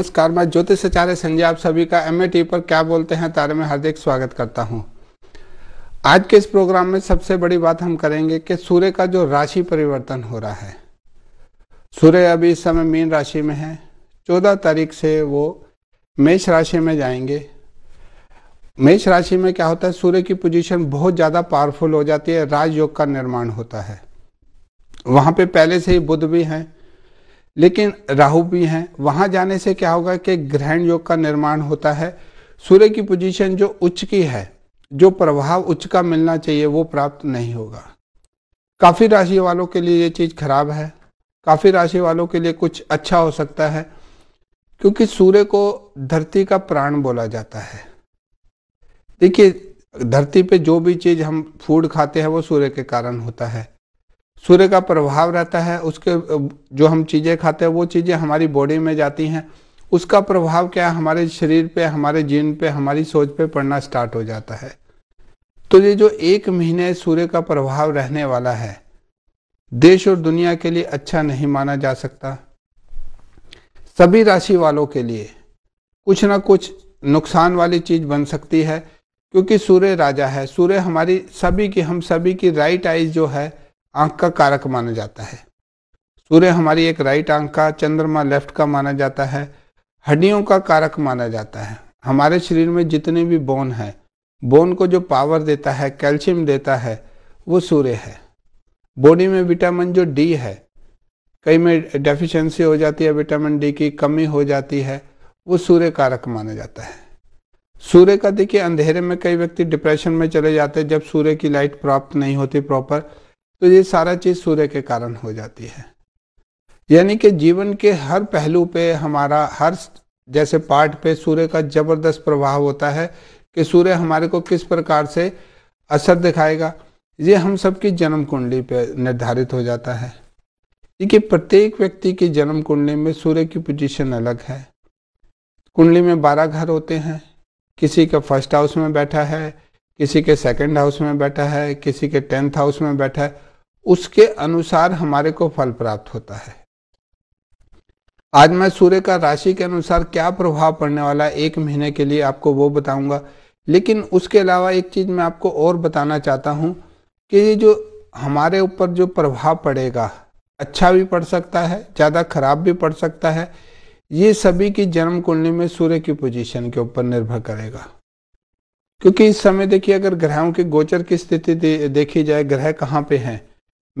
नमस्कार मैं ज्योतिष आचार्य संजय आप सभी का एम पर क्या बोलते हैं तारे में हार्दिक स्वागत करता हूं आज के इस प्रोग्राम में सबसे बड़ी बात हम करेंगे कि सूर्य का जो राशि परिवर्तन हो रहा है सूर्य अभी इस समय मीन राशि में है चौदह तारीख से वो मेष राशि में जाएंगे मेष राशि में क्या होता है सूर्य की पोजिशन बहुत ज़्यादा पावरफुल हो जाती है राजयोग का निर्माण होता है वहाँ पर पहले से ही बुद्ध भी हैं लेकिन राहु भी हैं वहां जाने से क्या होगा कि ग्रहण योग का निर्माण होता है सूर्य की पोजीशन जो उच्च की है जो प्रभाव उच्च का मिलना चाहिए वो प्राप्त नहीं होगा काफ़ी राशि वालों के लिए ये चीज़ खराब है काफ़ी राशि वालों के लिए कुछ अच्छा हो सकता है क्योंकि सूर्य को धरती का प्राण बोला जाता है देखिए धरती पे जो भी चीज़ हम फूड खाते हैं वो सूर्य के कारण होता है सूर्य का प्रभाव रहता है उसके जो हम चीज़ें खाते हैं वो चीज़ें हमारी बॉडी में जाती हैं उसका प्रभाव क्या हमारे शरीर पे हमारे जीन पे हमारी सोच पे पड़ना स्टार्ट हो जाता है तो ये जो एक महीने सूर्य का प्रभाव रहने वाला है देश और दुनिया के लिए अच्छा नहीं माना जा सकता सभी राशि वालों के लिए कुछ ना कुछ नुकसान वाली चीज बन सकती है क्योंकि सूर्य राजा है सूर्य हमारी सभी की हम सभी की राइट आइज जो है आंख का कारक माना जाता है सूर्य हमारी एक राइट आंख का चंद्रमा लेफ्ट का माना जाता है हड्डियों का कारक माना जाता है हमारे शरीर में जितने भी बोन है बोन को जो पावर देता है कैल्शियम देता है वो सूर्य है बॉडी में विटामिन जो डी है कई में डेफिशिएंसी हो जाती है विटामिन डी की कमी हो जाती है वो सूर्य कारक माना जाता है सूर्य का देखिए अंधेरे में कई व्यक्ति डिप्रेशन में चले जाते हैं जब सूर्य की लाइट प्राप्त नहीं होती प्रॉपर तो ये सारा चीज सूर्य के कारण हो जाती है यानी कि जीवन के हर पहलू पे हमारा हर जैसे पार्ट पे सूर्य का जबरदस्त प्रभाव होता है कि सूर्य हमारे को किस प्रकार से असर दिखाएगा ये हम सबकी जन्म कुंडली पे निर्धारित हो जाता है कि प्रत्येक व्यक्ति की जन्म कुंडली में सूर्य की पोजीशन अलग है कुंडली में बारह घर होते हैं किसी का फर्स्ट हाउस में बैठा है किसी के सेकंड हाउस में बैठा है किसी के टेंथ हाउस में बैठा है उसके अनुसार हमारे को फल प्राप्त होता है आज मैं सूर्य का राशि के अनुसार क्या प्रभाव पड़ने वाला है एक महीने के लिए आपको वो बताऊंगा लेकिन उसके अलावा एक चीज मैं आपको और बताना चाहता हूं कि ये जो हमारे ऊपर जो प्रभाव पड़ेगा अच्छा भी पड़ सकता है ज़्यादा खराब भी पड़ सकता है ये सभी की जन्म कुंडली में सूर्य की पोजीशन के ऊपर निर्भर करेगा क्योंकि इस समय देखिए अगर ग्रहों के गोचर की स्थिति दे, देखी जाए ग्रह कहाँ पे हैं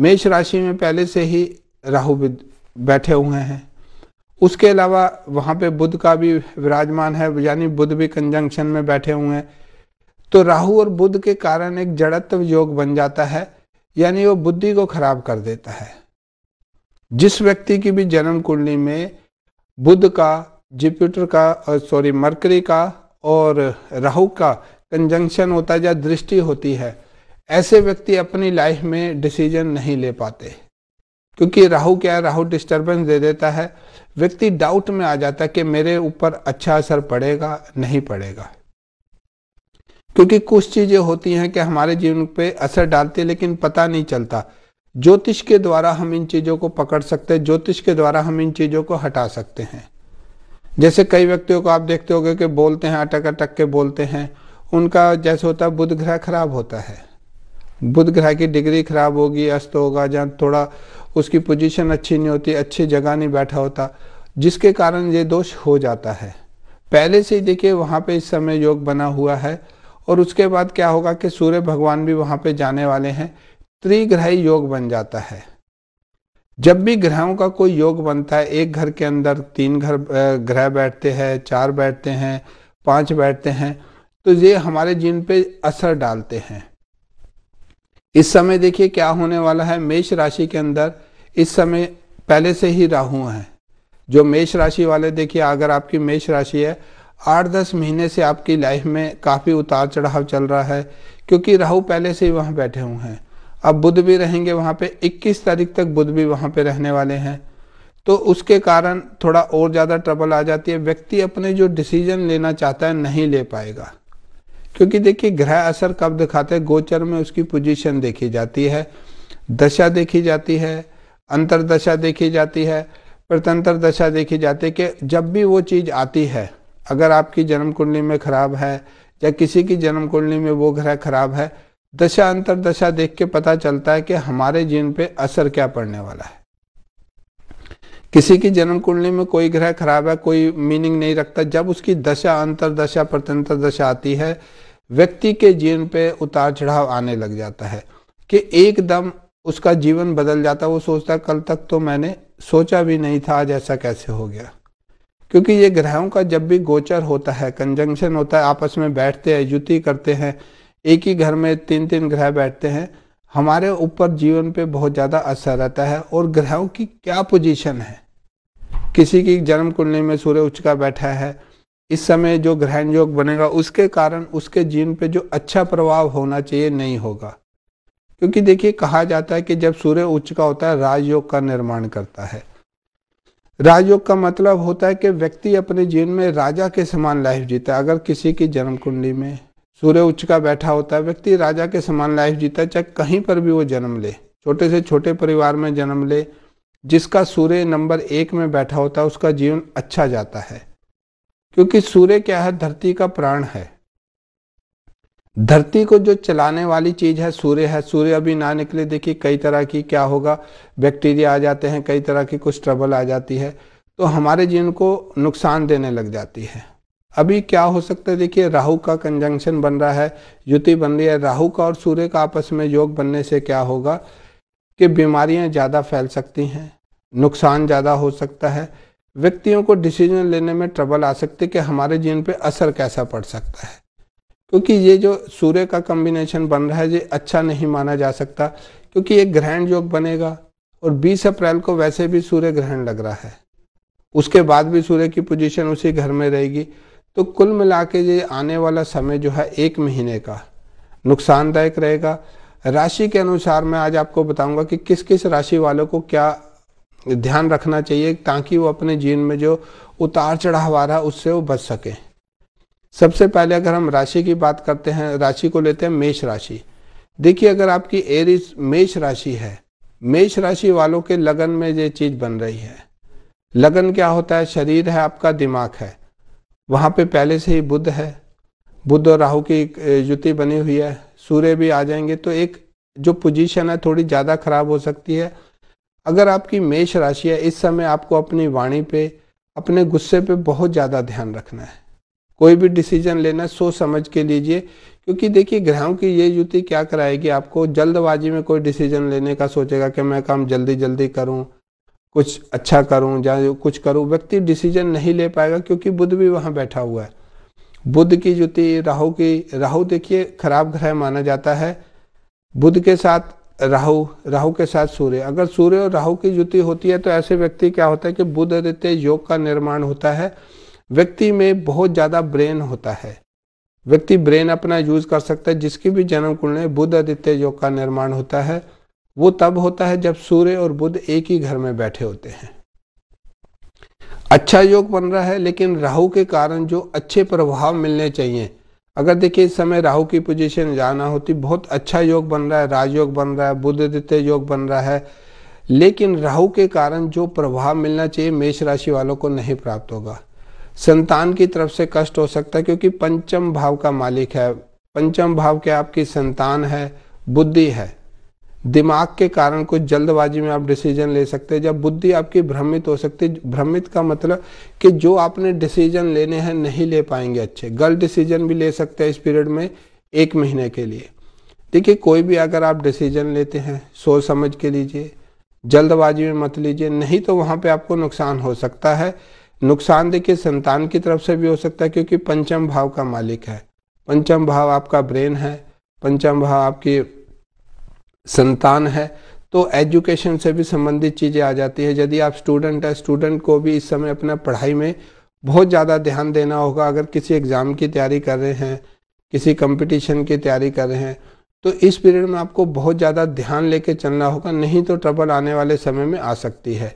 मेष राशि में पहले से ही राहु बैठे हुए हैं उसके अलावा वहाँ पे बुध का भी विराजमान है यानी बुध भी कंजंक्शन में बैठे हुए हैं तो राहु और बुध के कारण एक जड़त्व योग बन जाता है यानी वो बुद्धि को खराब कर देता है जिस व्यक्ति की भी जन्म कुंडली में बुध का जुपिटर का सॉरी मरकरी का और राहु का कंजंक्शन होता है या दृष्टि होती है ऐसे व्यक्ति अपनी लाइफ में डिसीजन नहीं ले पाते क्योंकि राहु क्या है राहु डिस्टरबेंस दे देता है व्यक्ति डाउट में आ जाता है कि मेरे ऊपर अच्छा असर पड़ेगा नहीं पड़ेगा क्योंकि कुछ चीजें होती हैं कि हमारे जीवन पे असर डालती है लेकिन पता नहीं चलता ज्योतिष के द्वारा हम इन चीजों को पकड़ सकते हैं ज्योतिष के द्वारा हम इन चीजों को हटा सकते हैं जैसे कई व्यक्तियों को आप देखते होगे कि बोलते हैं अटक अटक के बोलते हैं उनका जैसे होता है बुध ग्रह खराब होता है बुध ग्रह की डिग्री खराब होगी अस्त होगा जहाँ थोड़ा उसकी पोजीशन अच्छी नहीं होती अच्छी जगह नहीं बैठा होता जिसके कारण ये दोष हो जाता है पहले से ही देखिए वहाँ पे इस समय योग बना हुआ है और उसके बाद क्या होगा कि सूर्य भगवान भी वहाँ पे जाने वाले हैं त्रिग्रही योग बन जाता है जब भी ग्रहों का कोई योग बनता है एक घर के अंदर तीन घर ग्रह बैठते हैं चार बैठते हैं पाँच बैठते हैं तो ये हमारे जीवन पे असर डालते हैं इस समय देखिए क्या होने वाला है मेष राशि के अंदर इस समय पहले से ही राहु है जो मेष राशि वाले देखिए अगर आपकी मेष राशि है आठ दस महीने से आपकी लाइफ में काफ़ी उतार चढ़ाव चल रहा है क्योंकि राहु पहले से ही वहाँ बैठे हुए हैं अब बुध भी रहेंगे वहाँ पे 21 तारीख तक बुध भी वहाँ पे रहने वाले हैं तो उसके कारण थोड़ा और ज़्यादा ट्रबल आ जाती है व्यक्ति अपने जो डिसीजन लेना चाहता है नहीं ले पाएगा क्योंकि देखिए ग्रह असर कब दिखाते हैं गोचर में उसकी पोजीशन देखी जाती है दशा देखी जाती है अंतरदशा देखी जाती है प्रतंत्र दशा देखी जाती है कि जब भी वो चीज़ आती है अगर आपकी जन्म कुंडली में खराब है या किसी की जन्म कुंडली में वो ग्रह खराब है दशा अंतरदशा देख के पता चलता है कि हमारे जीवन पे असर क्या पड़ने वाला है किसी की जन्म कुंडली में कोई ग्रह खराब है कोई मीनिंग नहीं रखता जब उसकी दशा अंतरदशा प्रत्यंतर दशा आती है व्यक्ति के जीवन पे उतार चढ़ाव आने लग जाता है कि एकदम उसका जीवन बदल जाता है वो सोचता है कल तक तो मैंने सोचा भी नहीं था आज ऐसा कैसे हो गया क्योंकि ये ग्रहों का जब भी गोचर होता है कंजंक्शन होता है आपस में बैठते हैं युति करते हैं एक ही घर में तीन तीन ग्रह बैठते हैं हमारे ऊपर जीवन पे बहुत ज़्यादा असर रहता है और ग्रहों की क्या पोजीशन है किसी की जन्म कुंडली में सूर्य उच्च का बैठा है इस समय जो ग्रहण योग बनेगा उसके कारण उसके जीवन पे जो अच्छा प्रभाव होना चाहिए नहीं होगा क्योंकि देखिए कहा जाता है कि जब सूर्य उच्च का होता है राजयोग का निर्माण करता है राजयोग का मतलब होता है कि व्यक्ति अपने जीवन में राजा के समान लाइफ जीता है अगर किसी की जन्म कुंडली में सूर्य उच्च का बैठा होता है व्यक्ति राजा के समान लाइफ जीता है चाहे कहीं पर भी वो जन्म ले छोटे से छोटे परिवार में जन्म ले जिसका सूर्य नंबर एक में बैठा होता है उसका जीवन अच्छा जाता है क्योंकि सूर्य क्या है धरती का प्राण है धरती को जो चलाने वाली चीज है सूर्य है सूर्य अभी ना निकले देखिए कई तरह की क्या होगा बैक्टीरिया आ जाते हैं कई तरह की कुछ ट्रबल आ जाती है तो हमारे जीवन को नुकसान देने लग जाती है अभी क्या हो सकता है देखिए राहु का कंजंक्शन बन रहा है युति बन रही है राहु का और सूर्य का आपस में योग बनने से क्या होगा कि बीमारियां ज़्यादा फैल सकती हैं नुकसान ज़्यादा हो सकता है व्यक्तियों को डिसीजन लेने में ट्रबल आ सकती है कि हमारे जीवन पे असर कैसा पड़ सकता है क्योंकि ये जो सूर्य का कम्बिनेशन बन रहा है ये अच्छा नहीं माना जा सकता क्योंकि ये ग्रहण योग बनेगा और 20 अप्रैल को वैसे भी सूर्य ग्रहण लग रहा है उसके बाद भी सूर्य की पोजीशन उसी घर में रहेगी तो कुल मिला के ये आने वाला समय जो है एक महीने का नुकसानदायक रहेगा राशि के अनुसार मैं आज आपको बताऊंगा कि किस किस राशि वालों को क्या ध्यान रखना चाहिए ताकि वो अपने जीवन में जो उतार चढ़ाव आ रहा है उससे वो बच सकें सबसे पहले अगर हम राशि की बात करते हैं राशि को लेते हैं मेष राशि देखिए अगर आपकी एरिस मेष राशि है मेष राशि वालों के लगन में ये चीज़ बन रही है लगन क्या होता है शरीर है आपका दिमाग है वहाँ पे पहले से ही बुद्ध है बुद्ध और राहु की युति बनी हुई है सूर्य भी आ जाएंगे तो एक जो पोजीशन है थोड़ी ज़्यादा खराब हो सकती है अगर आपकी मेष राशि है इस समय आपको अपनी वाणी पे अपने गुस्से पे बहुत ज़्यादा ध्यान रखना है कोई भी डिसीजन लेना सोच समझ के लीजिए क्योंकि देखिए ग्रहों की ये युति क्या कराएगी आपको जल्दबाजी में कोई डिसीजन लेने का सोचेगा कि मैं काम जल्दी जल्दी करूँ कुछ अच्छा करूं या कुछ करूं व्यक्ति डिसीजन नहीं ले पाएगा क्योंकि बुद्ध भी वहां बैठा हुआ है बुद्ध की जुति राहु की राहु देखिए खराब ग्रह माना जाता है बुद्ध के साथ राहु राहु के साथ सूर्य अगर सूर्य और राहु की जुति होती है तो ऐसे व्यक्ति क्या होता है कि बुद्ध आदित्य योग का निर्माण होता है व्यक्ति में बहुत ज़्यादा ब्रेन होता है व्यक्ति ब्रेन अपना यूज कर सकता है जिसकी भी जन्म कुंडली बुद्ध आदित्य योग का निर्माण होता है वो तब होता है जब सूर्य और बुद्ध एक ही घर में बैठे होते हैं अच्छा योग बन रहा है लेकिन राहु के कारण जो अच्छे प्रभाव मिलने चाहिए अगर देखिए इस समय राहु की पोजीशन जाना होती बहुत अच्छा योग बन रहा है राजयोग बन रहा है बुद्ध बुद्धादित्य योग बन रहा है लेकिन राहु के कारण जो प्रभाव मिलना चाहिए मेष राशि वालों को नहीं प्राप्त होगा संतान की तरफ से कष्ट हो सकता है क्योंकि पंचम भाव का मालिक है पंचम भाव के आपकी संतान है बुद्धि है दिमाग के कारण कुछ जल्दबाजी में आप डिसीजन ले सकते हैं जब बुद्धि आपकी भ्रमित हो सकती है भ्रमित का मतलब कि जो आपने डिसीजन लेने हैं नहीं ले पाएंगे अच्छे गलत डिसीजन भी ले सकते हैं इस पीरियड में एक महीने के लिए देखिए कोई भी अगर आप डिसीजन लेते हैं सोच समझ के लीजिए जल्दबाजी में मत लीजिए नहीं तो वहाँ पर आपको नुकसान हो सकता है नुकसान देखिए संतान की तरफ से भी हो सकता है क्योंकि पंचम भाव का मालिक है पंचम भाव आपका ब्रेन है पंचम भाव आपकी संतान है तो एजुकेशन से भी संबंधित चीज़ें आ जाती है यदि आप स्टूडेंट हैं स्टूडेंट को भी इस समय अपना पढ़ाई में बहुत ज़्यादा ध्यान देना होगा अगर किसी एग्ज़ाम की तैयारी कर रहे हैं किसी कंपटीशन की तैयारी कर रहे हैं तो इस पीरियड में आपको बहुत ज़्यादा ध्यान लेके चलना होगा नहीं तो ट्रबल आने वाले समय में आ सकती है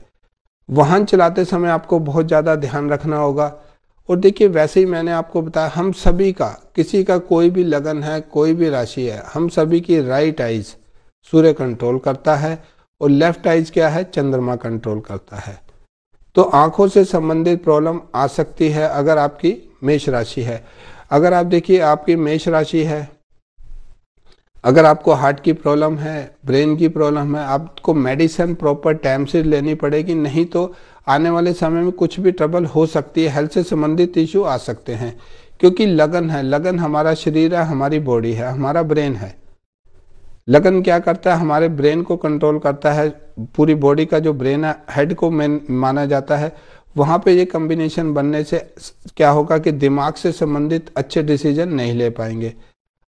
वाहन चलाते समय आपको बहुत ज़्यादा ध्यान रखना होगा और देखिए वैसे ही मैंने आपको बताया हम सभी का किसी का कोई भी लगन है कोई भी राशि है हम सभी की राइट आइज़ सूर्य कंट्रोल करता है और लेफ्ट आइज क्या है चंद्रमा कंट्रोल करता है तो आंखों से संबंधित प्रॉब्लम आ सकती है अगर आपकी मेष राशि है अगर आप देखिए आपकी मेष राशि है अगर आपको हार्ट की प्रॉब्लम है ब्रेन की प्रॉब्लम है आपको मेडिसिन प्रॉपर टाइम से लेनी पड़ेगी नहीं तो आने वाले समय में कुछ भी ट्रबल हो सकती है हेल्थ से संबंधित इश्यू आ सकते हैं क्योंकि लगन है लगन हमारा शरीर है हमारी बॉडी है हमारा ब्रेन है लगन क्या करता है हमारे ब्रेन को कंट्रोल करता है पूरी बॉडी का जो ब्रेन है हेड को मेन माना जाता है वहाँ पे ये कम्बिनेशन बनने से क्या होगा कि दिमाग से संबंधित अच्छे डिसीजन नहीं ले पाएंगे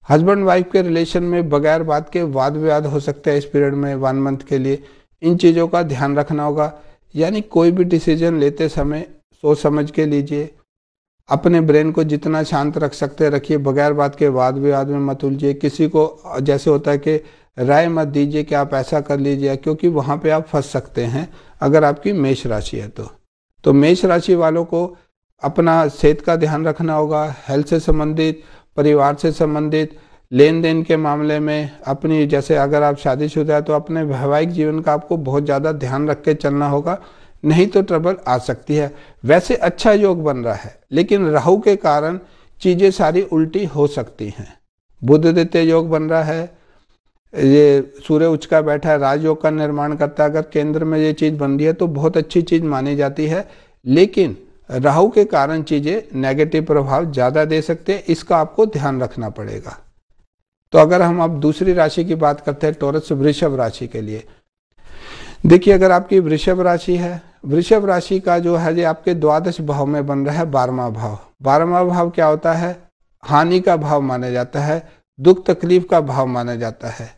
हस्बैंड वाइफ के रिलेशन में बगैर बात के वाद विवाद हो सकते हैं इस पीरियड में वन मंथ के लिए इन चीज़ों का ध्यान रखना होगा यानी कोई भी डिसीजन लेते समय सोच समझ के लीजिए अपने ब्रेन को जितना शांत रख सकते रखिए बगैर बात के वाद विवाद में मत उलझिए किसी को जैसे होता है कि राय मत दीजिए कि आप ऐसा कर लीजिए क्योंकि वहाँ पे आप फंस सकते हैं अगर आपकी मेष राशि है तो तो मेष राशि वालों को अपना सेहत का ध्यान रखना होगा हेल्थ से संबंधित परिवार से संबंधित लेन देन के मामले में अपनी जैसे अगर आप शादीशुदा है तो अपने वैवाहिक जीवन का आपको बहुत ज़्यादा ध्यान रख के चलना होगा नहीं तो ट्रबल आ सकती है वैसे अच्छा योग बन रहा है लेकिन राहु के कारण चीज़ें सारी उल्टी हो सकती हैं बुद्ध द्वितीय योग बन रहा है ये सूर्य उच्च का बैठा है राजयोग का निर्माण करता है अगर केंद्र में ये चीज़ बन रही है तो बहुत अच्छी चीज़ मानी जाती है लेकिन राहु के कारण चीज़ें नेगेटिव प्रभाव ज़्यादा दे सकते हैं इसका आपको ध्यान रखना पड़ेगा तो अगर हम अब दूसरी राशि की बात करते हैं टोरस वृषभ राशि के लिए देखिए अगर आपकी वृषभ राशि है वृषभ राशि का जो है जो आपके द्वादश भाव में बन रहा है बारहवा भाव बारहवा भाव क्या होता है हानि का भाव माना जाता है दुख तकलीफ का भाव माना जाता है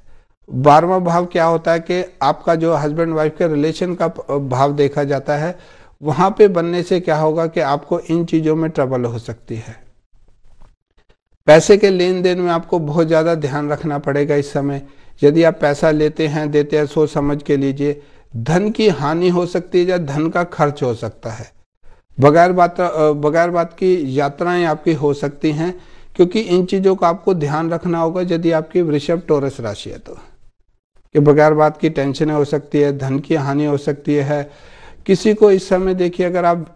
बारहवा भाव क्या होता है कि आपका जो हस्बैंड वाइफ के रिलेशन का भाव देखा जाता है वहां पे बनने से क्या होगा कि आपको इन चीजों में ट्रबल हो सकती है पैसे के लेन देन में आपको बहुत ज़्यादा ध्यान रखना पड़ेगा इस समय यदि आप पैसा लेते हैं देते हैं सोच समझ के लीजिए धन की हानि हो सकती है या धन का खर्च हो सकता है बगैर बात बगैर बात की यात्राएं आपकी हो सकती हैं क्योंकि इन चीज़ों का आपको ध्यान रखना होगा यदि आपकी वृषभ टोरस राशि है तो कि बगैर बात की टेंशन हो सकती है धन की हानि हो सकती है किसी को इस समय देखिए अगर आप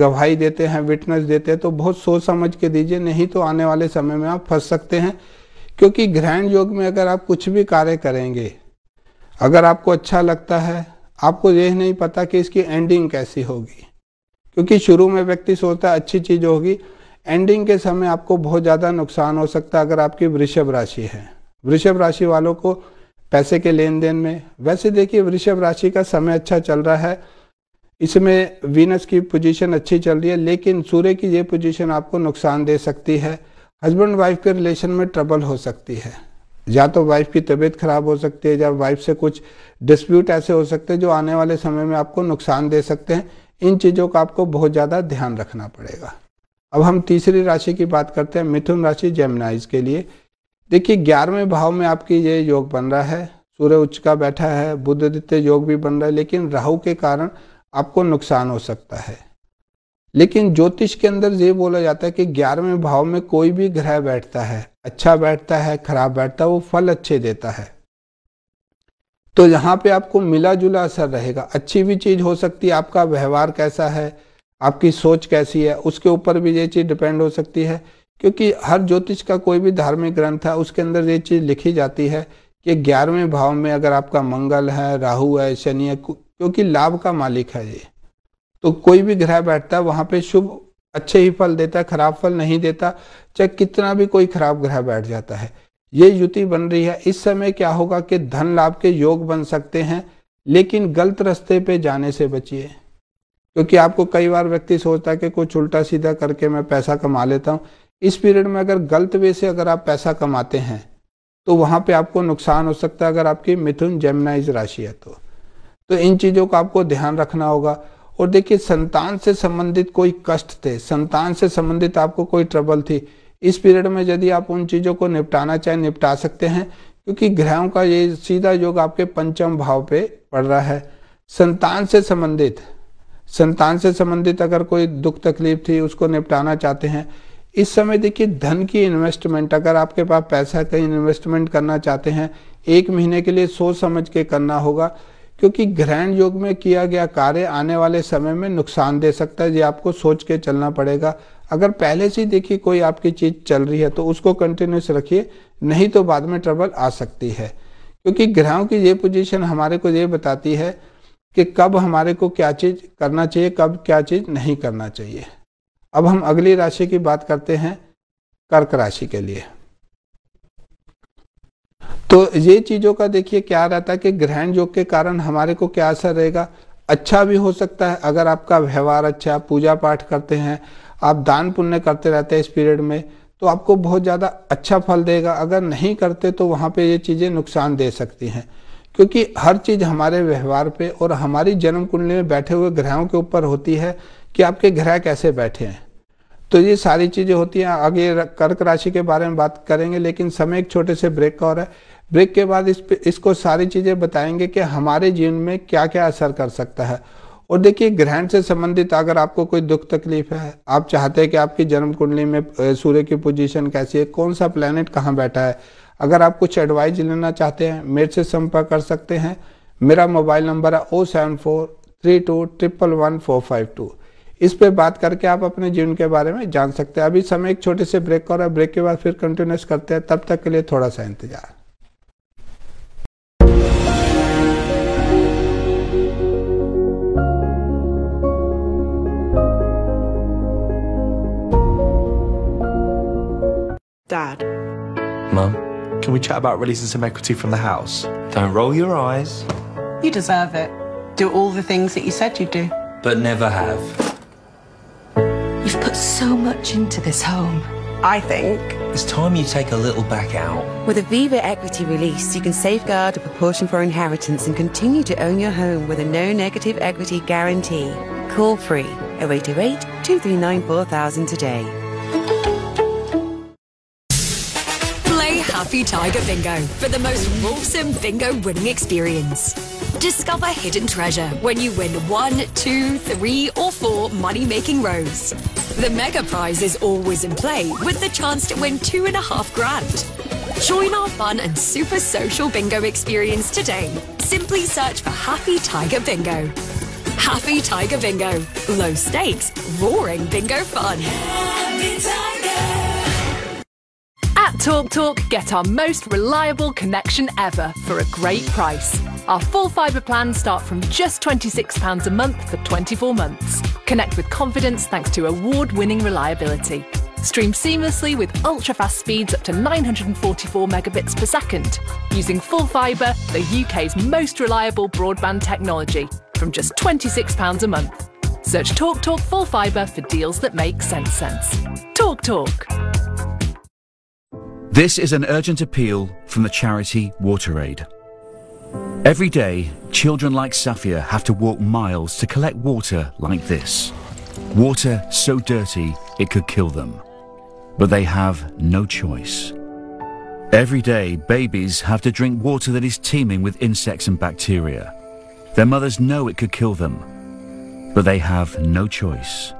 गवाही देते हैं विटनेस देते हैं तो बहुत सोच समझ के दीजिए नहीं तो आने वाले समय में आप फंस सकते हैं क्योंकि ग्रहण योग में अगर आप कुछ भी कार्य करेंगे अगर आपको अच्छा लगता है आपको यह नहीं पता कि इसकी एंडिंग कैसी होगी क्योंकि शुरू में व्यक्ति सोचता है अच्छी चीज़ होगी एंडिंग के समय आपको बहुत ज़्यादा नुकसान हो सकता है अगर आपकी वृषभ राशि है वृषभ राशि वालों को पैसे के लेन देन में वैसे देखिए वृषभ राशि का समय अच्छा चल रहा है इसमें वीनस की पोजीशन अच्छी चल रही है लेकिन सूर्य की ये पोजीशन आपको नुकसान दे सकती है हस्बैंड वाइफ के रिलेशन में ट्रबल हो सकती है या तो वाइफ की तबीयत खराब हो सकती है या वाइफ से कुछ डिस्प्यूट ऐसे हो सकते हैं जो आने वाले समय में आपको नुकसान दे सकते हैं इन चीज़ों का आपको बहुत ज़्यादा ध्यान रखना पड़ेगा अब हम तीसरी राशि की बात करते हैं मिथुन राशि जेमनाइज के लिए देखिए ग्यारहवें भाव में आपकी ये योग बन रहा है सूर्य उच्च का बैठा है बुद्ध बुद्धादित्य योग भी बन रहा है लेकिन राहु के कारण आपको नुकसान हो सकता है लेकिन ज्योतिष के अंदर ये बोला जाता है कि ग्यारहवें भाव में कोई भी ग्रह बैठता है अच्छा बैठता है खराब बैठता है वो फल अच्छे देता है तो यहाँ पे आपको मिला जुला असर रहेगा अच्छी भी चीज़ हो सकती है आपका व्यवहार कैसा है आपकी सोच कैसी है उसके ऊपर भी ये चीज़ डिपेंड हो सकती है क्योंकि हर ज्योतिष का कोई भी धार्मिक ग्रंथ है उसके अंदर ये चीज़ लिखी जाती है कि ग्यारहवें भाव में अगर आपका मंगल है राहु है शनि है क्योंकि लाभ का मालिक है ये तो कोई भी ग्रह बैठता है वहाँ पर शुभ अच्छे ही फल देता है खराब फल नहीं देता चाहे कितना भी कोई खराब ग्रह बैठ जाता है ये युति बन रही है इस समय क्या होगा कि धन लाभ के योग बन सकते हैं लेकिन गलत रास्ते पे जाने से बचिए क्योंकि आपको कई बार व्यक्ति सोचता है कि कुछ उल्टा सीधा करके मैं पैसा कमा लेता हूँ इस पीरियड में अगर गलत वे से अगर आप पैसा कमाते हैं तो वहाँ पे आपको नुकसान हो सकता है अगर आपकी मिथुन जेमनाइज राशि है तो तो इन चीज़ों का आपको ध्यान रखना होगा और देखिए संतान से संबंधित कोई कष्ट थे संतान से संबंधित आपको कोई ट्रबल थी इस पीरियड में यदि आप उन चीज़ों को निपटाना चाहे निपटा सकते हैं क्योंकि ग्रहों का ये सीधा योग आपके पंचम भाव पे पड़ रहा है संतान से संबंधित संतान से संबंधित अगर कोई दुख तकलीफ थी उसको निपटाना चाहते हैं इस समय देखिए धन की इन्वेस्टमेंट अगर आपके पास पैसा कहीं इन्वेस्टमेंट करना चाहते हैं एक महीने के लिए सोच समझ के करना होगा क्योंकि ग्रहण योग में किया गया कार्य आने वाले समय में नुकसान दे सकता है ये आपको सोच के चलना पड़ेगा अगर पहले से देखिए कोई आपकी चीज चल रही है तो उसको कंटिन्यूस रखिए नहीं तो बाद में ट्रबल आ सकती है क्योंकि ग्रहों की ये पोजीशन हमारे को ये बताती है कि कब हमारे को क्या चीज करना चाहिए कब क्या चीज नहीं करना चाहिए अब हम अगली राशि की बात करते हैं कर्क राशि के लिए तो ये चीज़ों का देखिए क्या रहता है कि ग्रहण योग के कारण हमारे को क्या असर रहेगा अच्छा भी हो सकता है अगर आपका व्यवहार अच्छा पूजा पाठ करते हैं आप दान पुण्य करते रहते हैं इस पीरियड में तो आपको बहुत ज़्यादा अच्छा फल देगा अगर नहीं करते तो वहाँ पे ये चीज़ें नुकसान दे सकती हैं क्योंकि हर चीज़ हमारे व्यवहार पे और हमारी जन्म कुंडली में बैठे हुए ग्रहों के ऊपर होती है कि आपके ग्रह कैसे बैठे हैं तो ये सारी चीज़ें होती हैं आगे कर्क राशि के बारे में बात करेंगे लेकिन समय एक छोटे से ब्रेक का हो रहा है ब्रेक के बाद इस पे इसको सारी चीज़ें बताएंगे कि हमारे जीवन में क्या क्या असर कर सकता है और देखिए ग्रहण से संबंधित अगर आपको कोई दुख तकलीफ है आप चाहते हैं कि आपकी जन्म कुंडली में सूर्य की पोजीशन कैसी है कौन सा प्लानट कहाँ बैठा है अगर आप कुछ एडवाइस लेना चाहते हैं मेरे से संपर्क कर सकते हैं मेरा मोबाइल नंबर है O seven four three two triple one four five two इस पे बात करके आप अपने जीवन के बारे में जान सकते हैं अभी समय एक छोटे से ब्रेक और ब्रेक के बाद फिर कंटिन्यूस करते हैं तब तक के लिए थोड़ा सा इंतजार Dad. Mum, can we chat about releasing some equity from the house? Don't roll your eyes. You deserve it. Do all the things that you said you'd do. But never have. put so much into this home. I think. It's time you take a little back out. With a Viva equity release, you can safeguard a proportion for inheritance and continue to own your home with a no negative equity guarantee. Call free 0808 239 4000 today. Play Happy Tiger Bingo for the most awesome bingo winning experience. Discover hidden treasure when you win one, two, three, or four money making rows. The mega prize is always in play with the chance to win two and a half grand. Join our fun and super social bingo experience today. Simply search for Happy Tiger Bingo. Happy Tiger Bingo. Low stakes, roaring bingo fun. At TalkTalk, Talk, get our most reliable connection ever for a great price. Our full fibre plans start from just £26 a month for 24 months. Connect with confidence thanks to award winning reliability. Stream seamlessly with ultra fast speeds up to 944 megabits per second using full fibre, the UK's most reliable broadband technology, from just £26 a month. Search TalkTalk Talk Full Fibre for deals that make sense sense. TalkTalk. Talk. This is an urgent appeal from the charity WaterAid. Every day, children like Safia have to walk miles to collect water like this. Water so dirty it could kill them. But they have no choice. Every day, babies have to drink water that is teeming with insects and bacteria. Their mothers know it could kill them, but they have no choice.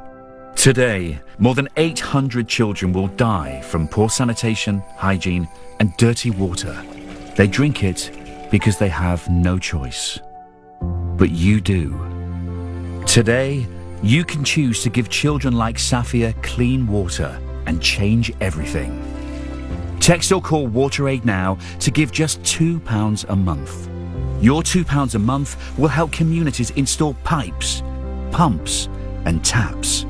Today, more than 800 children will die from poor sanitation, hygiene, and dirty water. They drink it because they have no choice. But you do. Today, you can choose to give children like Safia clean water and change everything. Text or call WaterAid now to give just £2 a month. Your £2 a month will help communities install pipes, pumps, and taps.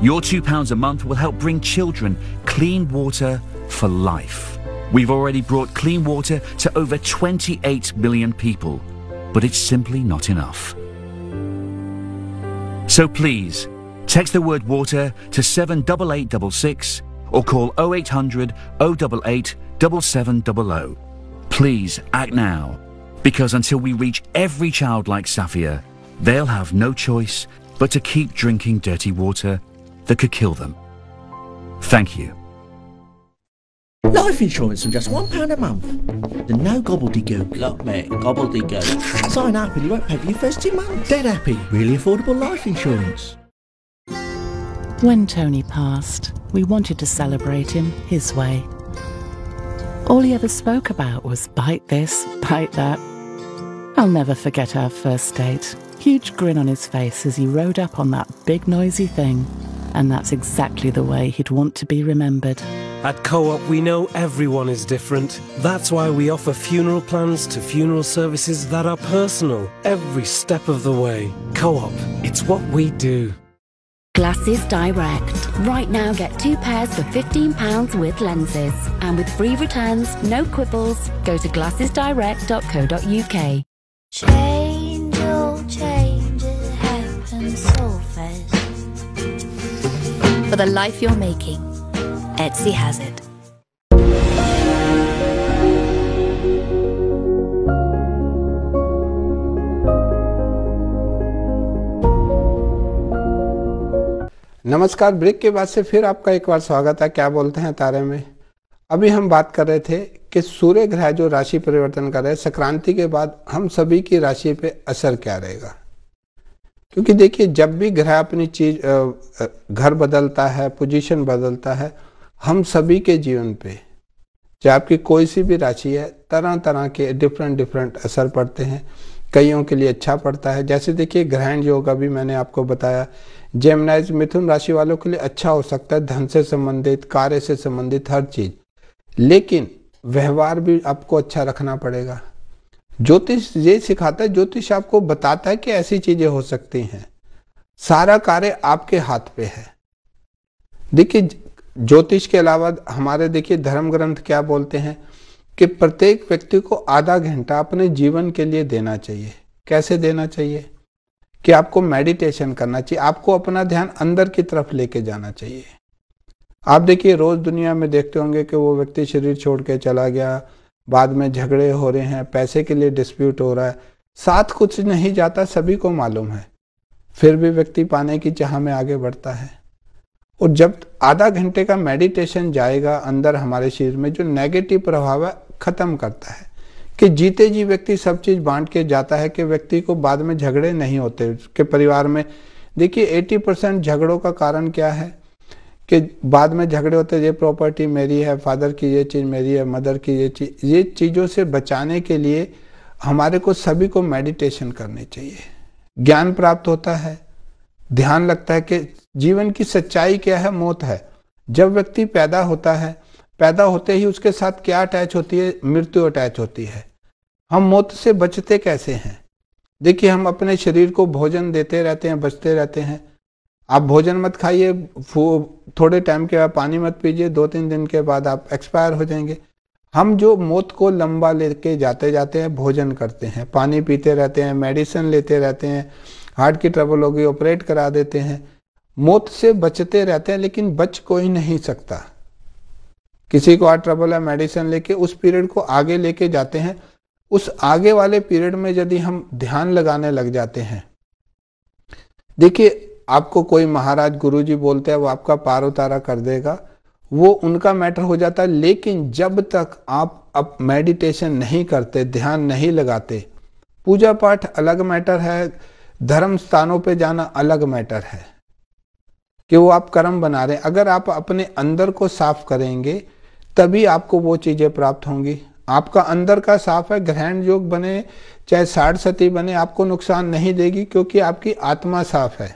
Your £2 a month will help bring children clean water for life. We've already brought clean water to over 28 million people, but it's simply not enough. So please, text the word water to 78866 or call 0800 088 7700. Please act now, because until we reach every child like Safia, they'll have no choice but to keep drinking dirty water that could kill them. Thank you. Life insurance from just £1 a month. The no gobbledygook. Look, mate, gobbledygook. Sign up and you won't pay for your first two months. Dead happy. Really affordable life insurance. When Tony passed, we wanted to celebrate him his way. All he ever spoke about was bite this, bite that. I'll never forget our first date. Huge grin on his face as he rode up on that big noisy thing. And that's exactly the way he'd want to be remembered. At Co-op we know everyone is different. That's why we offer funeral plans to funeral services that are personal every step of the way. Co-op, it's what we do. Glasses Direct. Right now get two pairs for £15 with lenses. And with free returns, no quibbles, go to glassesdirect.co.uk. Change, all change, it so fast. For the life you're making. Etsy has it. नमस्कार break के बाद से फिर आपका एक बार स्वागत है क्या बोलते हैं तारे में अभी हम बात कर रहे थे कि सूर्य ग्रह जो राशि परिवर्तन कर रहे हैं संक्रांति के बाद हम सभी की राशि पे असर क्या रहेगा क्योंकि देखिए जब भी ग्रह अपनी चीज घर बदलता है पोजीशन बदलता है हम सभी के जीवन पे चाहे आपकी कोई सी भी राशि है तरह तरह के डिफरेंट डिफरेंट असर पड़ते हैं कईयों के लिए अच्छा पड़ता है जैसे देखिए ग्रहण योग अभी मैंने आपको बताया जेमनाइज मिथुन राशि वालों के लिए अच्छा हो सकता है धन से संबंधित कार्य से संबंधित हर चीज लेकिन व्यवहार भी आपको अच्छा रखना पड़ेगा ज्योतिष ये सिखाता है ज्योतिष आपको बताता है कि ऐसी चीजें हो सकती हैं सारा कार्य आपके हाथ पे है देखिए ज्योतिष के अलावा हमारे देखिए धर्म ग्रंथ क्या बोलते हैं कि प्रत्येक व्यक्ति को आधा घंटा अपने जीवन के लिए देना चाहिए कैसे देना चाहिए कि आपको मेडिटेशन करना चाहिए आपको अपना ध्यान अंदर की तरफ लेके जाना चाहिए आप देखिए रोज दुनिया में देखते होंगे कि वो व्यक्ति शरीर छोड़ के चला गया बाद में झगड़े हो रहे हैं पैसे के लिए डिस्प्यूट हो रहा है साथ कुछ नहीं जाता सभी को मालूम है फिर भी व्यक्ति पाने की चाह में आगे बढ़ता है और जब आधा घंटे का मेडिटेशन जाएगा अंदर हमारे शरीर में जो नेगेटिव प्रभाव है खत्म करता है कि जीते जी व्यक्ति सब चीज़ बांट के जाता है कि व्यक्ति को बाद में झगड़े नहीं होते उसके परिवार में देखिए 80 परसेंट झगड़ों का कारण क्या है कि बाद में झगड़े होते ये प्रॉपर्टी मेरी है फादर की ये चीज़ मेरी है मदर की ये चीज़ ये चीज़ों से बचाने के लिए हमारे को सभी को मेडिटेशन करनी चाहिए ज्ञान प्राप्त होता है ध्यान लगता है कि जीवन की सच्चाई क्या है मौत है जब व्यक्ति पैदा होता है पैदा होते ही उसके साथ क्या अटैच होती है मृत्यु अटैच होती है हम मौत से बचते कैसे हैं देखिए हम अपने शरीर को भोजन देते रहते हैं बचते रहते हैं आप भोजन मत खाइए थोड़े टाइम के बाद पानी मत पीजिए दो तीन दिन के बाद आप एक्सपायर हो जाएंगे हम जो मौत को लंबा लेके जाते जाते हैं भोजन करते हैं पानी पीते रहते हैं मेडिसिन लेते रहते हैं हार्ट की ट्रबल होगी ऑपरेट करा देते हैं मौत से बचते रहते हैं लेकिन बच कोई नहीं सकता किसी को हार्ट ट्रबल है मेडिसिन लेके उस पीरियड को आगे लेके जाते हैं उस आगे वाले पीरियड में यदि हम ध्यान लगाने लग जाते हैं देखिए आपको कोई महाराज गुरुजी बोलते हैं वो आपका पार उतारा कर देगा वो उनका मैटर हो जाता है लेकिन जब तक आप अब मेडिटेशन नहीं करते ध्यान नहीं लगाते पूजा पाठ अलग मैटर है धर्म स्थानों पे जाना अलग मैटर है कि वो आप कर्म बना रहे हैं अगर आप अपने अंदर को साफ करेंगे तभी आपको वो चीज़ें प्राप्त होंगी आपका अंदर का साफ है ग्रहण योग बने चाहे साढ़ सती बने आपको नुकसान नहीं देगी क्योंकि आपकी आत्मा साफ है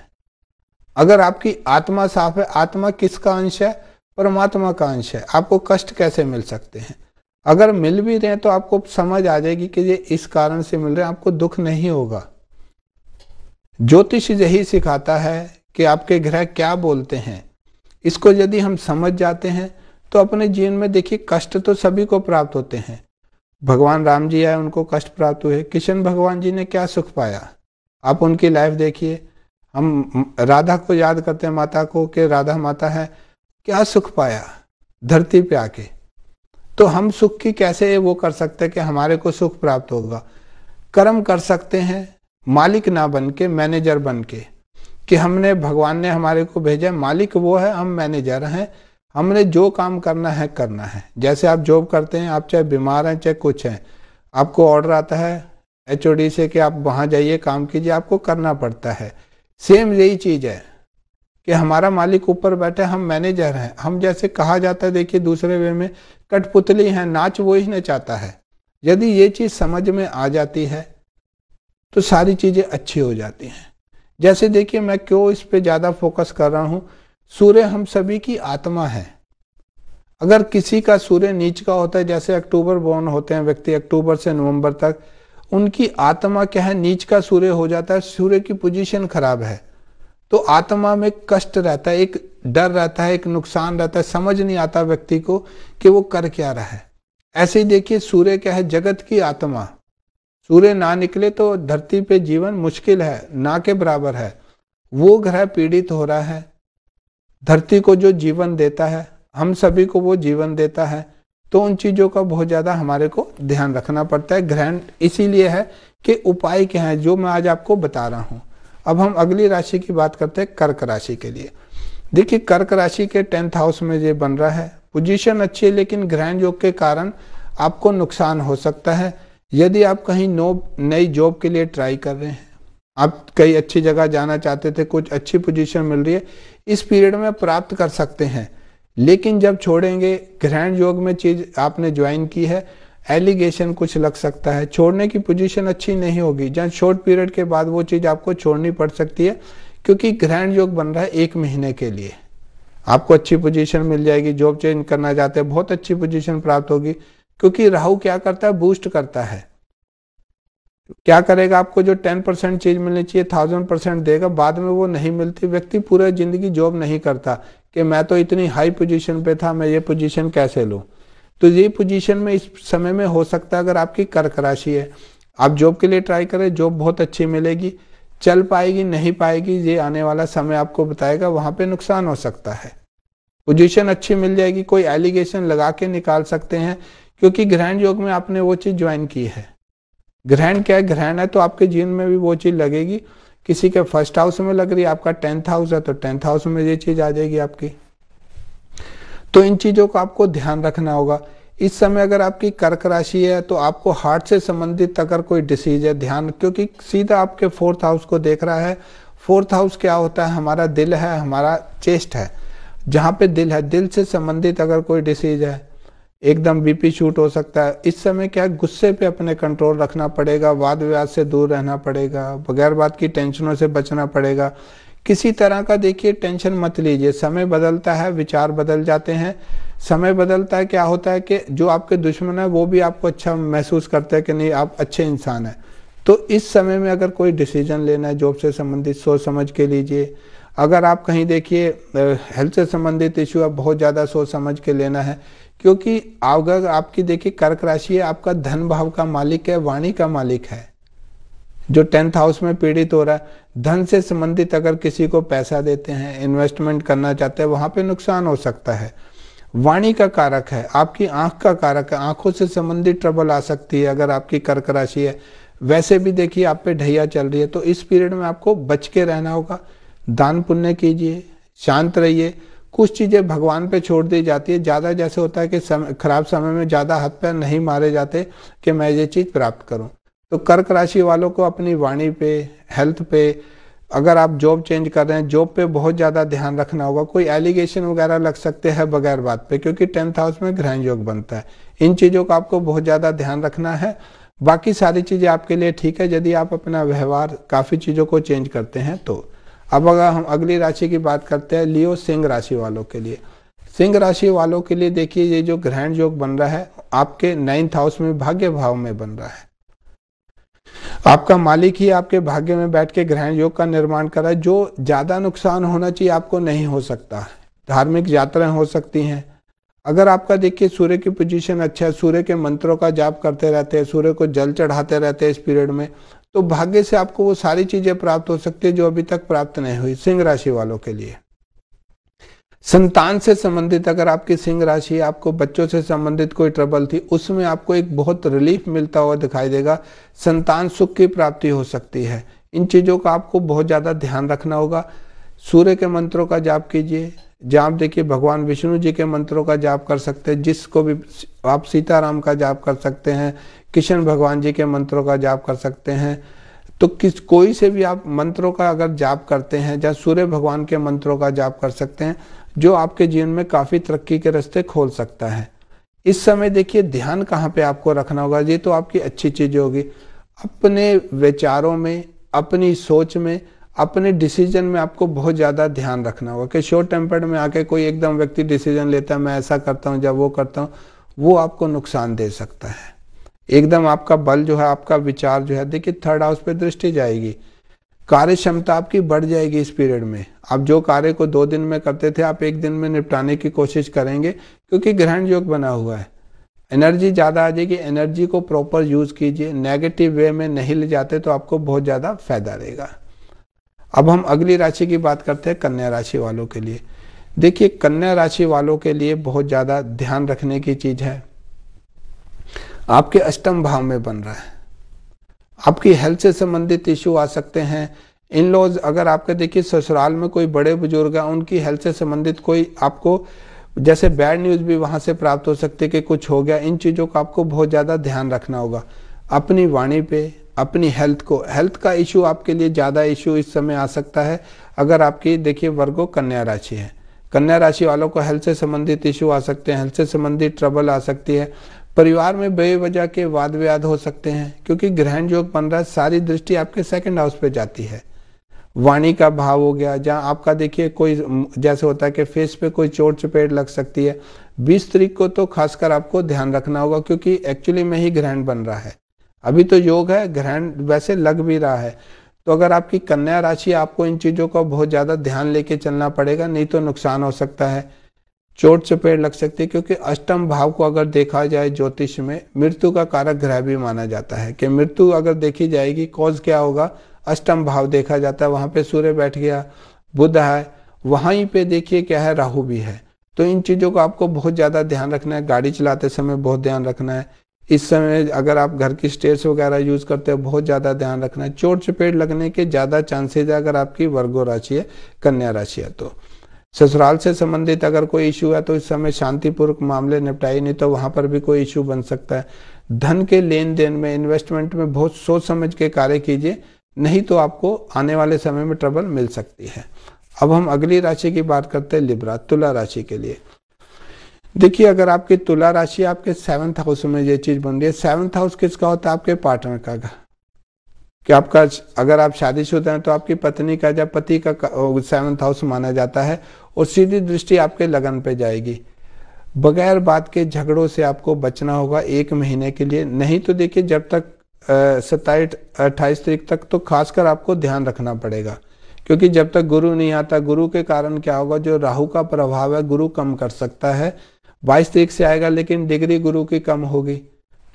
अगर आपकी आत्मा साफ है आत्मा किसका अंश है परमात्मा का अंश है आपको कष्ट कैसे मिल सकते हैं अगर मिल भी रहे हैं तो आपको समझ आ जाएगी कि ये इस कारण से मिल रहे हैं आपको दुख नहीं होगा ज्योतिष यही सिखाता है कि आपके ग्रह क्या बोलते हैं इसको यदि हम समझ जाते हैं तो अपने जीवन में देखिए कष्ट तो सभी को प्राप्त होते हैं भगवान राम जी आए उनको कष्ट प्राप्त हुए किशन भगवान जी ने क्या सुख पाया आप उनकी लाइफ देखिए हम राधा को याद करते हैं माता को कि राधा माता है क्या सुख पाया धरती पे आके तो हम सुख की कैसे वो कर सकते हैं कि हमारे को सुख प्राप्त होगा कर्म कर सकते हैं मालिक ना बन के मैनेजर बन के कि हमने भगवान ने हमारे को भेजा मालिक वो है हम मैनेजर हैं हमने जो काम करना है करना है जैसे आप जॉब करते हैं आप चाहे बीमार हैं चाहे कुछ हैं आपको ऑर्डर आता है एच से कि आप वहाँ जाइए काम कीजिए आपको करना पड़ता है सेम यही चीज़ है कि हमारा मालिक ऊपर बैठे हम मैनेजर हैं हम जैसे कहा जाता है देखिए दूसरे वे में कठपुतली हैं नाच वो ही नचाता है यदि ये चीज़ समझ में आ जाती है तो सारी चीज़ें अच्छी हो जाती हैं जैसे देखिए मैं क्यों इस पर ज़्यादा फोकस कर रहा हूं सूर्य हम सभी की आत्मा है अगर किसी का सूर्य नीच का होता है जैसे अक्टूबर बोर्न होते हैं व्यक्ति अक्टूबर से नवंबर तक उनकी आत्मा क्या है नीच का सूर्य हो जाता है सूर्य की पोजीशन खराब है तो आत्मा में कष्ट रहता है एक डर रहता है एक नुकसान रहता है समझ नहीं आता व्यक्ति को कि वो कर क्या रहा है ऐसे ही देखिए सूर्य क्या है जगत की आत्मा सूर्य ना निकले तो धरती पे जीवन मुश्किल है ना के बराबर है वो ग्रह पीड़ित हो रहा है धरती को जो जीवन देता है हम सभी को वो जीवन देता है तो उन चीज़ों का बहुत ज़्यादा हमारे को ध्यान रखना पड़ता है ग्रहण इसीलिए है कि उपाय क्या है जो मैं आज आपको बता रहा हूँ अब हम अगली राशि की बात करते हैं कर्क राशि के लिए देखिए कर्क राशि के टेंथ हाउस में ये बन रहा है पोजीशन अच्छी है लेकिन ग्रहण योग के कारण आपको नुकसान हो सकता है यदि आप कहीं नो नई जॉब के लिए ट्राई कर रहे हैं आप कई अच्छी जगह जाना चाहते थे कुछ अच्छी पोजीशन मिल रही है इस पीरियड में प्राप्त कर सकते हैं लेकिन जब छोड़ेंगे ग्रहण योग में चीज आपने ज्वाइन की है एलिगेशन कुछ लग सकता है छोड़ने की पोजीशन अच्छी नहीं होगी जहाँ शॉर्ट पीरियड के बाद वो चीज़ आपको छोड़नी पड़ सकती है क्योंकि ग्रहण योग बन रहा है एक महीने के लिए आपको अच्छी पोजीशन मिल जाएगी जॉब चेंज करना चाहते हैं बहुत अच्छी पोजीशन प्राप्त होगी क्योंकि राहु क्या करता है बूस्ट करता है क्या करेगा आपको जो टेन परसेंट चीज मिलनी चाहिए थाउजेंड परसेंट देगा बाद में वो नहीं मिलती व्यक्ति पूरा जिंदगी जॉब नहीं करता कि मैं तो इतनी हाई पोजीशन पे था मैं ये पोजीशन कैसे लूँ तो ये पोजीशन में इस समय में हो सकता है अगर आपकी कर्क राशि है आप जॉब के लिए ट्राई करें जॉब बहुत अच्छी मिलेगी चल पाएगी नहीं पाएगी ये आने वाला समय आपको बताएगा वहां पे नुकसान हो सकता है पोजीशन अच्छी मिल जाएगी कोई एलिगेशन लगा के निकाल सकते हैं क्योंकि ग्रहण योग में आपने वो चीज ज्वाइन की है ग्रहण क्या है ग्रहण है तो आपके जीवन में भी वो चीज लगेगी किसी के फर्स्ट हाउस में लग रही है आपका टेंथ हाउस है तो टेंथ हाउस में ये चीज आ जाएगी आपकी तो इन चीजों का आपको ध्यान रखना होगा इस समय अगर आपकी कर्क राशि है तो आपको हार्ट से संबंधित अगर कोई डिसीज है ध्यान क्योंकि सीधा आपके फोर्थ हाउस को देख रहा है फोर्थ हाउस क्या होता है हमारा दिल है हमारा चेस्ट है जहां पे दिल है दिल से संबंधित अगर कोई डिसीज है एकदम बीपी शूट हो सकता है इस समय क्या गुस्से पे अपने कंट्रोल रखना पड़ेगा वाद विवाद से दूर रहना पड़ेगा बगैर बात की टेंशनों से बचना पड़ेगा किसी तरह का देखिए टेंशन मत लीजिए समय बदलता है विचार बदल जाते हैं समय बदलता है क्या होता है कि जो आपके दुश्मन है वो भी आपको अच्छा महसूस करते हैं कि नहीं आप अच्छे इंसान हैं तो इस समय में अगर कोई डिसीजन लेना है जॉब से संबंधित सोच समझ के लीजिए अगर आप कहीं देखिए हेल्थ से संबंधित इशू आप बहुत ज़्यादा सोच समझ के लेना है क्योंकि अगर आपकी देखिए कर्क राशि है आपका धन भाव का मालिक है वाणी का मालिक है जो टेंथ हाउस में पीड़ित हो रहा है धन से संबंधित अगर किसी को पैसा देते हैं इन्वेस्टमेंट करना चाहते हैं वहां पे नुकसान हो सकता है वाणी का कारक है आपकी आंख का कारक है आंखों से संबंधित ट्रबल आ सकती है अगर आपकी कर्क राशि है वैसे भी देखिए आप पे ढैया चल रही है तो इस पीरियड में आपको बच के रहना होगा दान पुण्य कीजिए शांत रहिए कुछ चीज़ें भगवान पे छोड़ दी जाती है ज़्यादा जैसे होता है कि समय खराब समय में ज़्यादा हाथ पैर नहीं मारे जाते कि मैं ये चीज़ प्राप्त करूं तो कर्क राशि वालों को अपनी वाणी पे हेल्थ पे अगर आप जॉब चेंज कर रहे हैं जॉब पे बहुत ज़्यादा ध्यान रखना होगा कोई एलिगेशन वगैरह लग सकते हैं बगैर बात पे क्योंकि टेंथ हाउस में ग्रहण योग बनता है इन चीज़ों का आपको बहुत ज़्यादा ध्यान रखना है बाकी सारी चीज़ें आपके लिए ठीक है यदि आप अपना व्यवहार काफ़ी चीज़ों को चेंज करते हैं तो अब अगर हम अगली राशि की बात करते हैं लियो सिंह राशि वालों के लिए सिंह राशि वालों के लिए देखिए ये जो ग्रहण योग बन रहा है आपके नाइन्थ हाउस में भाग्य भाव में बन रहा है आपका मालिक ही आपके भाग्य में बैठ के ग्रहण योग का निर्माण कर रहा है जो ज़्यादा नुकसान होना चाहिए आपको नहीं हो सकता धार्मिक यात्राएं हो सकती हैं अगर आपका देखिए सूर्य की पोजीशन अच्छा है सूर्य के मंत्रों का जाप करते रहते हैं सूर्य को जल चढ़ाते रहते हैं इस पीरियड में तो भाग्य से आपको वो सारी चीजें प्राप्त हो सकती है जो अभी तक प्राप्त नहीं हुई सिंह राशि वालों के लिए संतान से संबंधित अगर आपकी सिंह राशि आपको बच्चों से संबंधित कोई ट्रबल थी उसमें आपको एक बहुत रिलीफ मिलता हुआ दिखाई देगा संतान सुख की प्राप्ति हो सकती है इन चीज़ों का आपको बहुत ज़्यादा ध्यान रखना होगा सूर्य के मंत्रों का जाप कीजिए जाप देखिए भगवान विष्णु जी के मंत्रों का जाप कर सकते हैं जिसको भी आप सीताराम का जाप कर सकते हैं किशन भगवान जी के मंत्रों का जाप कर सकते हैं तो किस कोई से भी आप मंत्रों का अगर जाप करते हैं या सूर्य भगवान के मंत्रों का जाप कर सकते हैं जो आपके जीवन में काफ़ी तरक्की के रास्ते खोल सकता है इस समय देखिए ध्यान कहाँ पे आपको रखना होगा ये तो आपकी अच्छी चीज़ होगी अपने विचारों में अपनी सोच में अपने डिसीजन में आपको बहुत ज़्यादा ध्यान रखना होगा कि शोर टेम्पर्ड में आके कोई एकदम व्यक्ति डिसीजन लेता है मैं ऐसा करता हूँ या वो करता हूँ वो आपको नुकसान दे सकता है एकदम आपका बल जो है आपका विचार जो है देखिए थर्ड हाउस पे दृष्टि जाएगी कार्य क्षमता आपकी बढ़ जाएगी इस पीरियड में आप जो कार्य को दो दिन में करते थे आप एक दिन में निपटाने की कोशिश करेंगे क्योंकि ग्रहण योग बना हुआ है एनर्जी ज़्यादा आ जाएगी एनर्जी को प्रॉपर यूज़ कीजिए नेगेटिव वे में नहीं ले जाते तो आपको बहुत ज़्यादा फायदा रहेगा अब हम अगली राशि की बात करते हैं कन्या राशि वालों के लिए देखिए कन्या राशि वालों के लिए बहुत ज़्यादा ध्यान रखने की चीज़ है आपके अष्टम भाव में बन रहा है आपकी हेल्थ से संबंधित इश्यू आ सकते हैं इन लॉज अगर आपके देखिए ससुराल में कोई बड़े बुजुर्ग हैं उनकी हेल्थ से संबंधित कोई आपको जैसे बैड न्यूज़ भी वहां से प्राप्त हो सकती है कि कुछ हो गया इन चीज़ों का आपको बहुत ज़्यादा ध्यान रखना होगा अपनी वाणी पे अपनी हेल्थ को हेल्थ का इशू आपके लिए ज़्यादा इशू इस समय आ सकता है अगर आपकी देखिए वर्गो कन्या राशि है कन्या राशि वालों को हेल्थ से संबंधित इशू आ सकते हैं हेल्थ से संबंधित ट्रबल आ सकती है परिवार में बेवजह के वाद विवाद हो सकते हैं क्योंकि ग्रहण योग बन रहा है सारी दृष्टि आपके सेकंड हाउस पे जाती है वाणी का भाव हो गया जहाँ आपका देखिए कोई जैसे होता है कि फेस पे कोई चोट चपेट लग सकती है बीस तरीक को तो खासकर आपको ध्यान रखना होगा क्योंकि एक्चुअली में ही ग्रहण बन रहा है अभी तो योग है ग्रहण वैसे लग भी रहा है तो अगर आपकी कन्या राशि आपको इन चीज़ों का बहुत ज़्यादा ध्यान लेके चलना पड़ेगा नहीं तो नुकसान हो सकता है चोट चपेट लग सकती है क्योंकि अष्टम भाव को अगर देखा जाए ज्योतिष में मृत्यु का कारक ग्रह भी माना जाता है कि मृत्यु अगर देखी जाएगी कॉज क्या होगा अष्टम भाव देखा जाता है वहां पे सूर्य बैठ गया बुध है वहीं पे देखिए क्या है राहु भी है तो इन चीज़ों को आपको बहुत ज़्यादा ध्यान रखना है गाड़ी चलाते समय बहुत ध्यान रखना है इस समय अगर आप घर की स्टेयर्स वगैरह यूज़ करते हो बहुत ज़्यादा ध्यान रखना है चोट चपेट लगने के ज़्यादा चांसेज है अगर आपकी वर्गो राशि है कन्या राशि है तो ससुराल से संबंधित अगर कोई इशू है तो इस समय शांतिपूर्वक मामले निपटाई नहीं तो वहां पर भी कोई इशू बन सकता है धन के लेन देन में इन्वेस्टमेंट में बहुत सोच समझ के कार्य कीजिए नहीं तो आपको आने वाले समय में ट्रबल मिल सकती है अब हम अगली राशि की बात करते हैं लिब्रा तुला राशि के लिए देखिए अगर आपकी तुला राशि आपके सेवंथ हाउस में ये चीज बन रही है सेवंथ हाउस किसका होता है आपके पार्टनर का कि आपका अगर आप शादीशुदा हैं तो आपकी पत्नी का या पति का सेवंथ हाउस माना जाता है और सीधी दृष्टि आपके लगन पे जाएगी बगैर बात के झगड़ों से आपको बचना होगा एक महीने के लिए नहीं तो देखिए जब तक सत्ताईस अट्ठाईस तारीख तक तो खासकर आपको ध्यान रखना पड़ेगा क्योंकि जब तक गुरु नहीं आता गुरु के कारण क्या होगा जो राहु का प्रभाव है गुरु कम कर सकता है बाईस तारीख से आएगा लेकिन डिग्री गुरु की कम होगी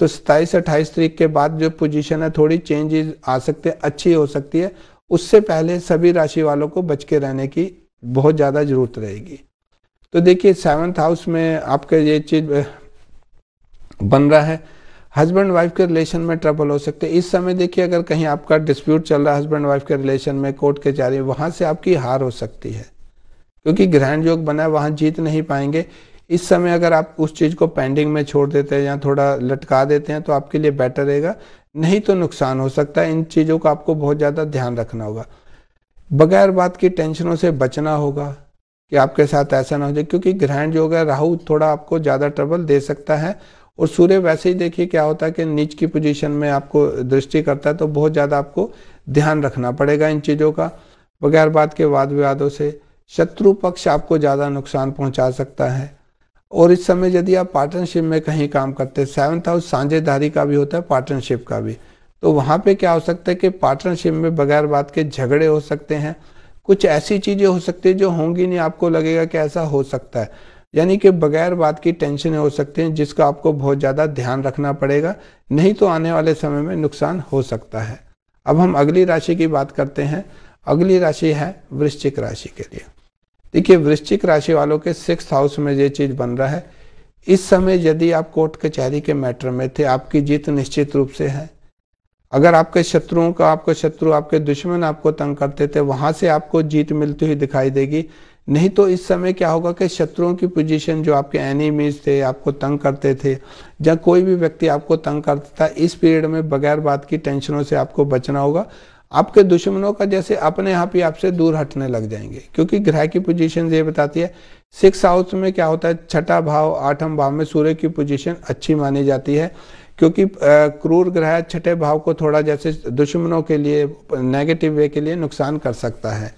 तो सताईस अट्ठाईस तरीक के बाद जो पोजीशन है थोड़ी चेंजेस आ सकते हैं अच्छी हो सकती है उससे पहले सभी राशि वालों को बच के रहने की बहुत ज़्यादा ज़रूरत रहेगी तो देखिए सेवन्थ हाउस में आपका ये चीज़ बन रहा है हस्बैंड वाइफ के रिलेशन में ट्रबल हो सकते हैं इस समय देखिए अगर कहीं आपका डिस्प्यूट चल रहा है हस्बैंड वाइफ के रिलेशन में कोर्ट के जारी वहाँ से आपकी हार हो सकती है क्योंकि ग्रहण योग बना है वहाँ जीत नहीं पाएंगे इस समय अगर आप उस चीज़ को पेंडिंग में छोड़ देते हैं या थोड़ा लटका देते हैं तो आपके लिए बेटर रहेगा नहीं तो नुकसान हो सकता है इन चीज़ों का आपको बहुत ज़्यादा ध्यान रखना होगा बगैर बात की टेंशनों से बचना होगा कि आपके साथ ऐसा ना हो जाए क्योंकि ग्रहण जो है राहु थोड़ा आपको ज़्यादा ट्रबल दे सकता है और सूर्य वैसे ही देखिए क्या होता है कि नीच की पोजीशन में आपको दृष्टि करता है तो बहुत ज़्यादा आपको ध्यान रखना पड़ेगा इन चीज़ों का बगैर बात के वाद विवादों से शत्रु पक्ष आपको ज़्यादा नुकसान पहुंचा सकता है और इस समय यदि आप पार्टनरशिप में कहीं काम करते हैं सेवन्थ हाउस साझेदारी का भी होता है पार्टनरशिप का भी तो वहाँ पे क्या हो सकता है कि पार्टनरशिप में बगैर बात के झगड़े हो सकते हैं कुछ ऐसी चीज़ें हो सकती है जो होंगी नहीं आपको लगेगा कि ऐसा हो सकता है यानी कि बगैर बात की टेंशन हो सकते हैं जिसका आपको बहुत ज़्यादा ध्यान रखना पड़ेगा नहीं तो आने वाले समय में नुकसान हो सकता है अब हम अगली राशि की बात करते हैं अगली राशि है वृश्चिक राशि के लिए देखिए वृश्चिक राशि वालों के सिक्स हाउस में ये चीज बन रहा है इस समय यदि आप कोर्ट कचहरी के, के मैटर में थे आपकी जीत निश्चित रूप से है अगर आपके शत्रुओं का आपका शत्रु आपके दुश्मन आपको तंग करते थे वहां से आपको जीत मिलती हुई दिखाई देगी नहीं तो इस समय क्या होगा कि शत्रुओं की पोजीशन जो आपके एनिमीज थे आपको तंग करते थे या कोई भी व्यक्ति आपको तंग करता था इस पीरियड में बगैर बात की टेंशनों से आपको बचना होगा आपके दुश्मनों का जैसे अपने आप ही आपसे दूर हटने लग जाएंगे क्योंकि ग्रह की पोजीशन ये बताती है सिक्स हाउस में क्या होता है छठा भाव आठम भाव में सूर्य की पोजीशन अच्छी मानी जाती है क्योंकि क्रूर ग्रह छठे भाव को थोड़ा जैसे दुश्मनों के लिए नेगेटिव वे के लिए नुकसान कर सकता है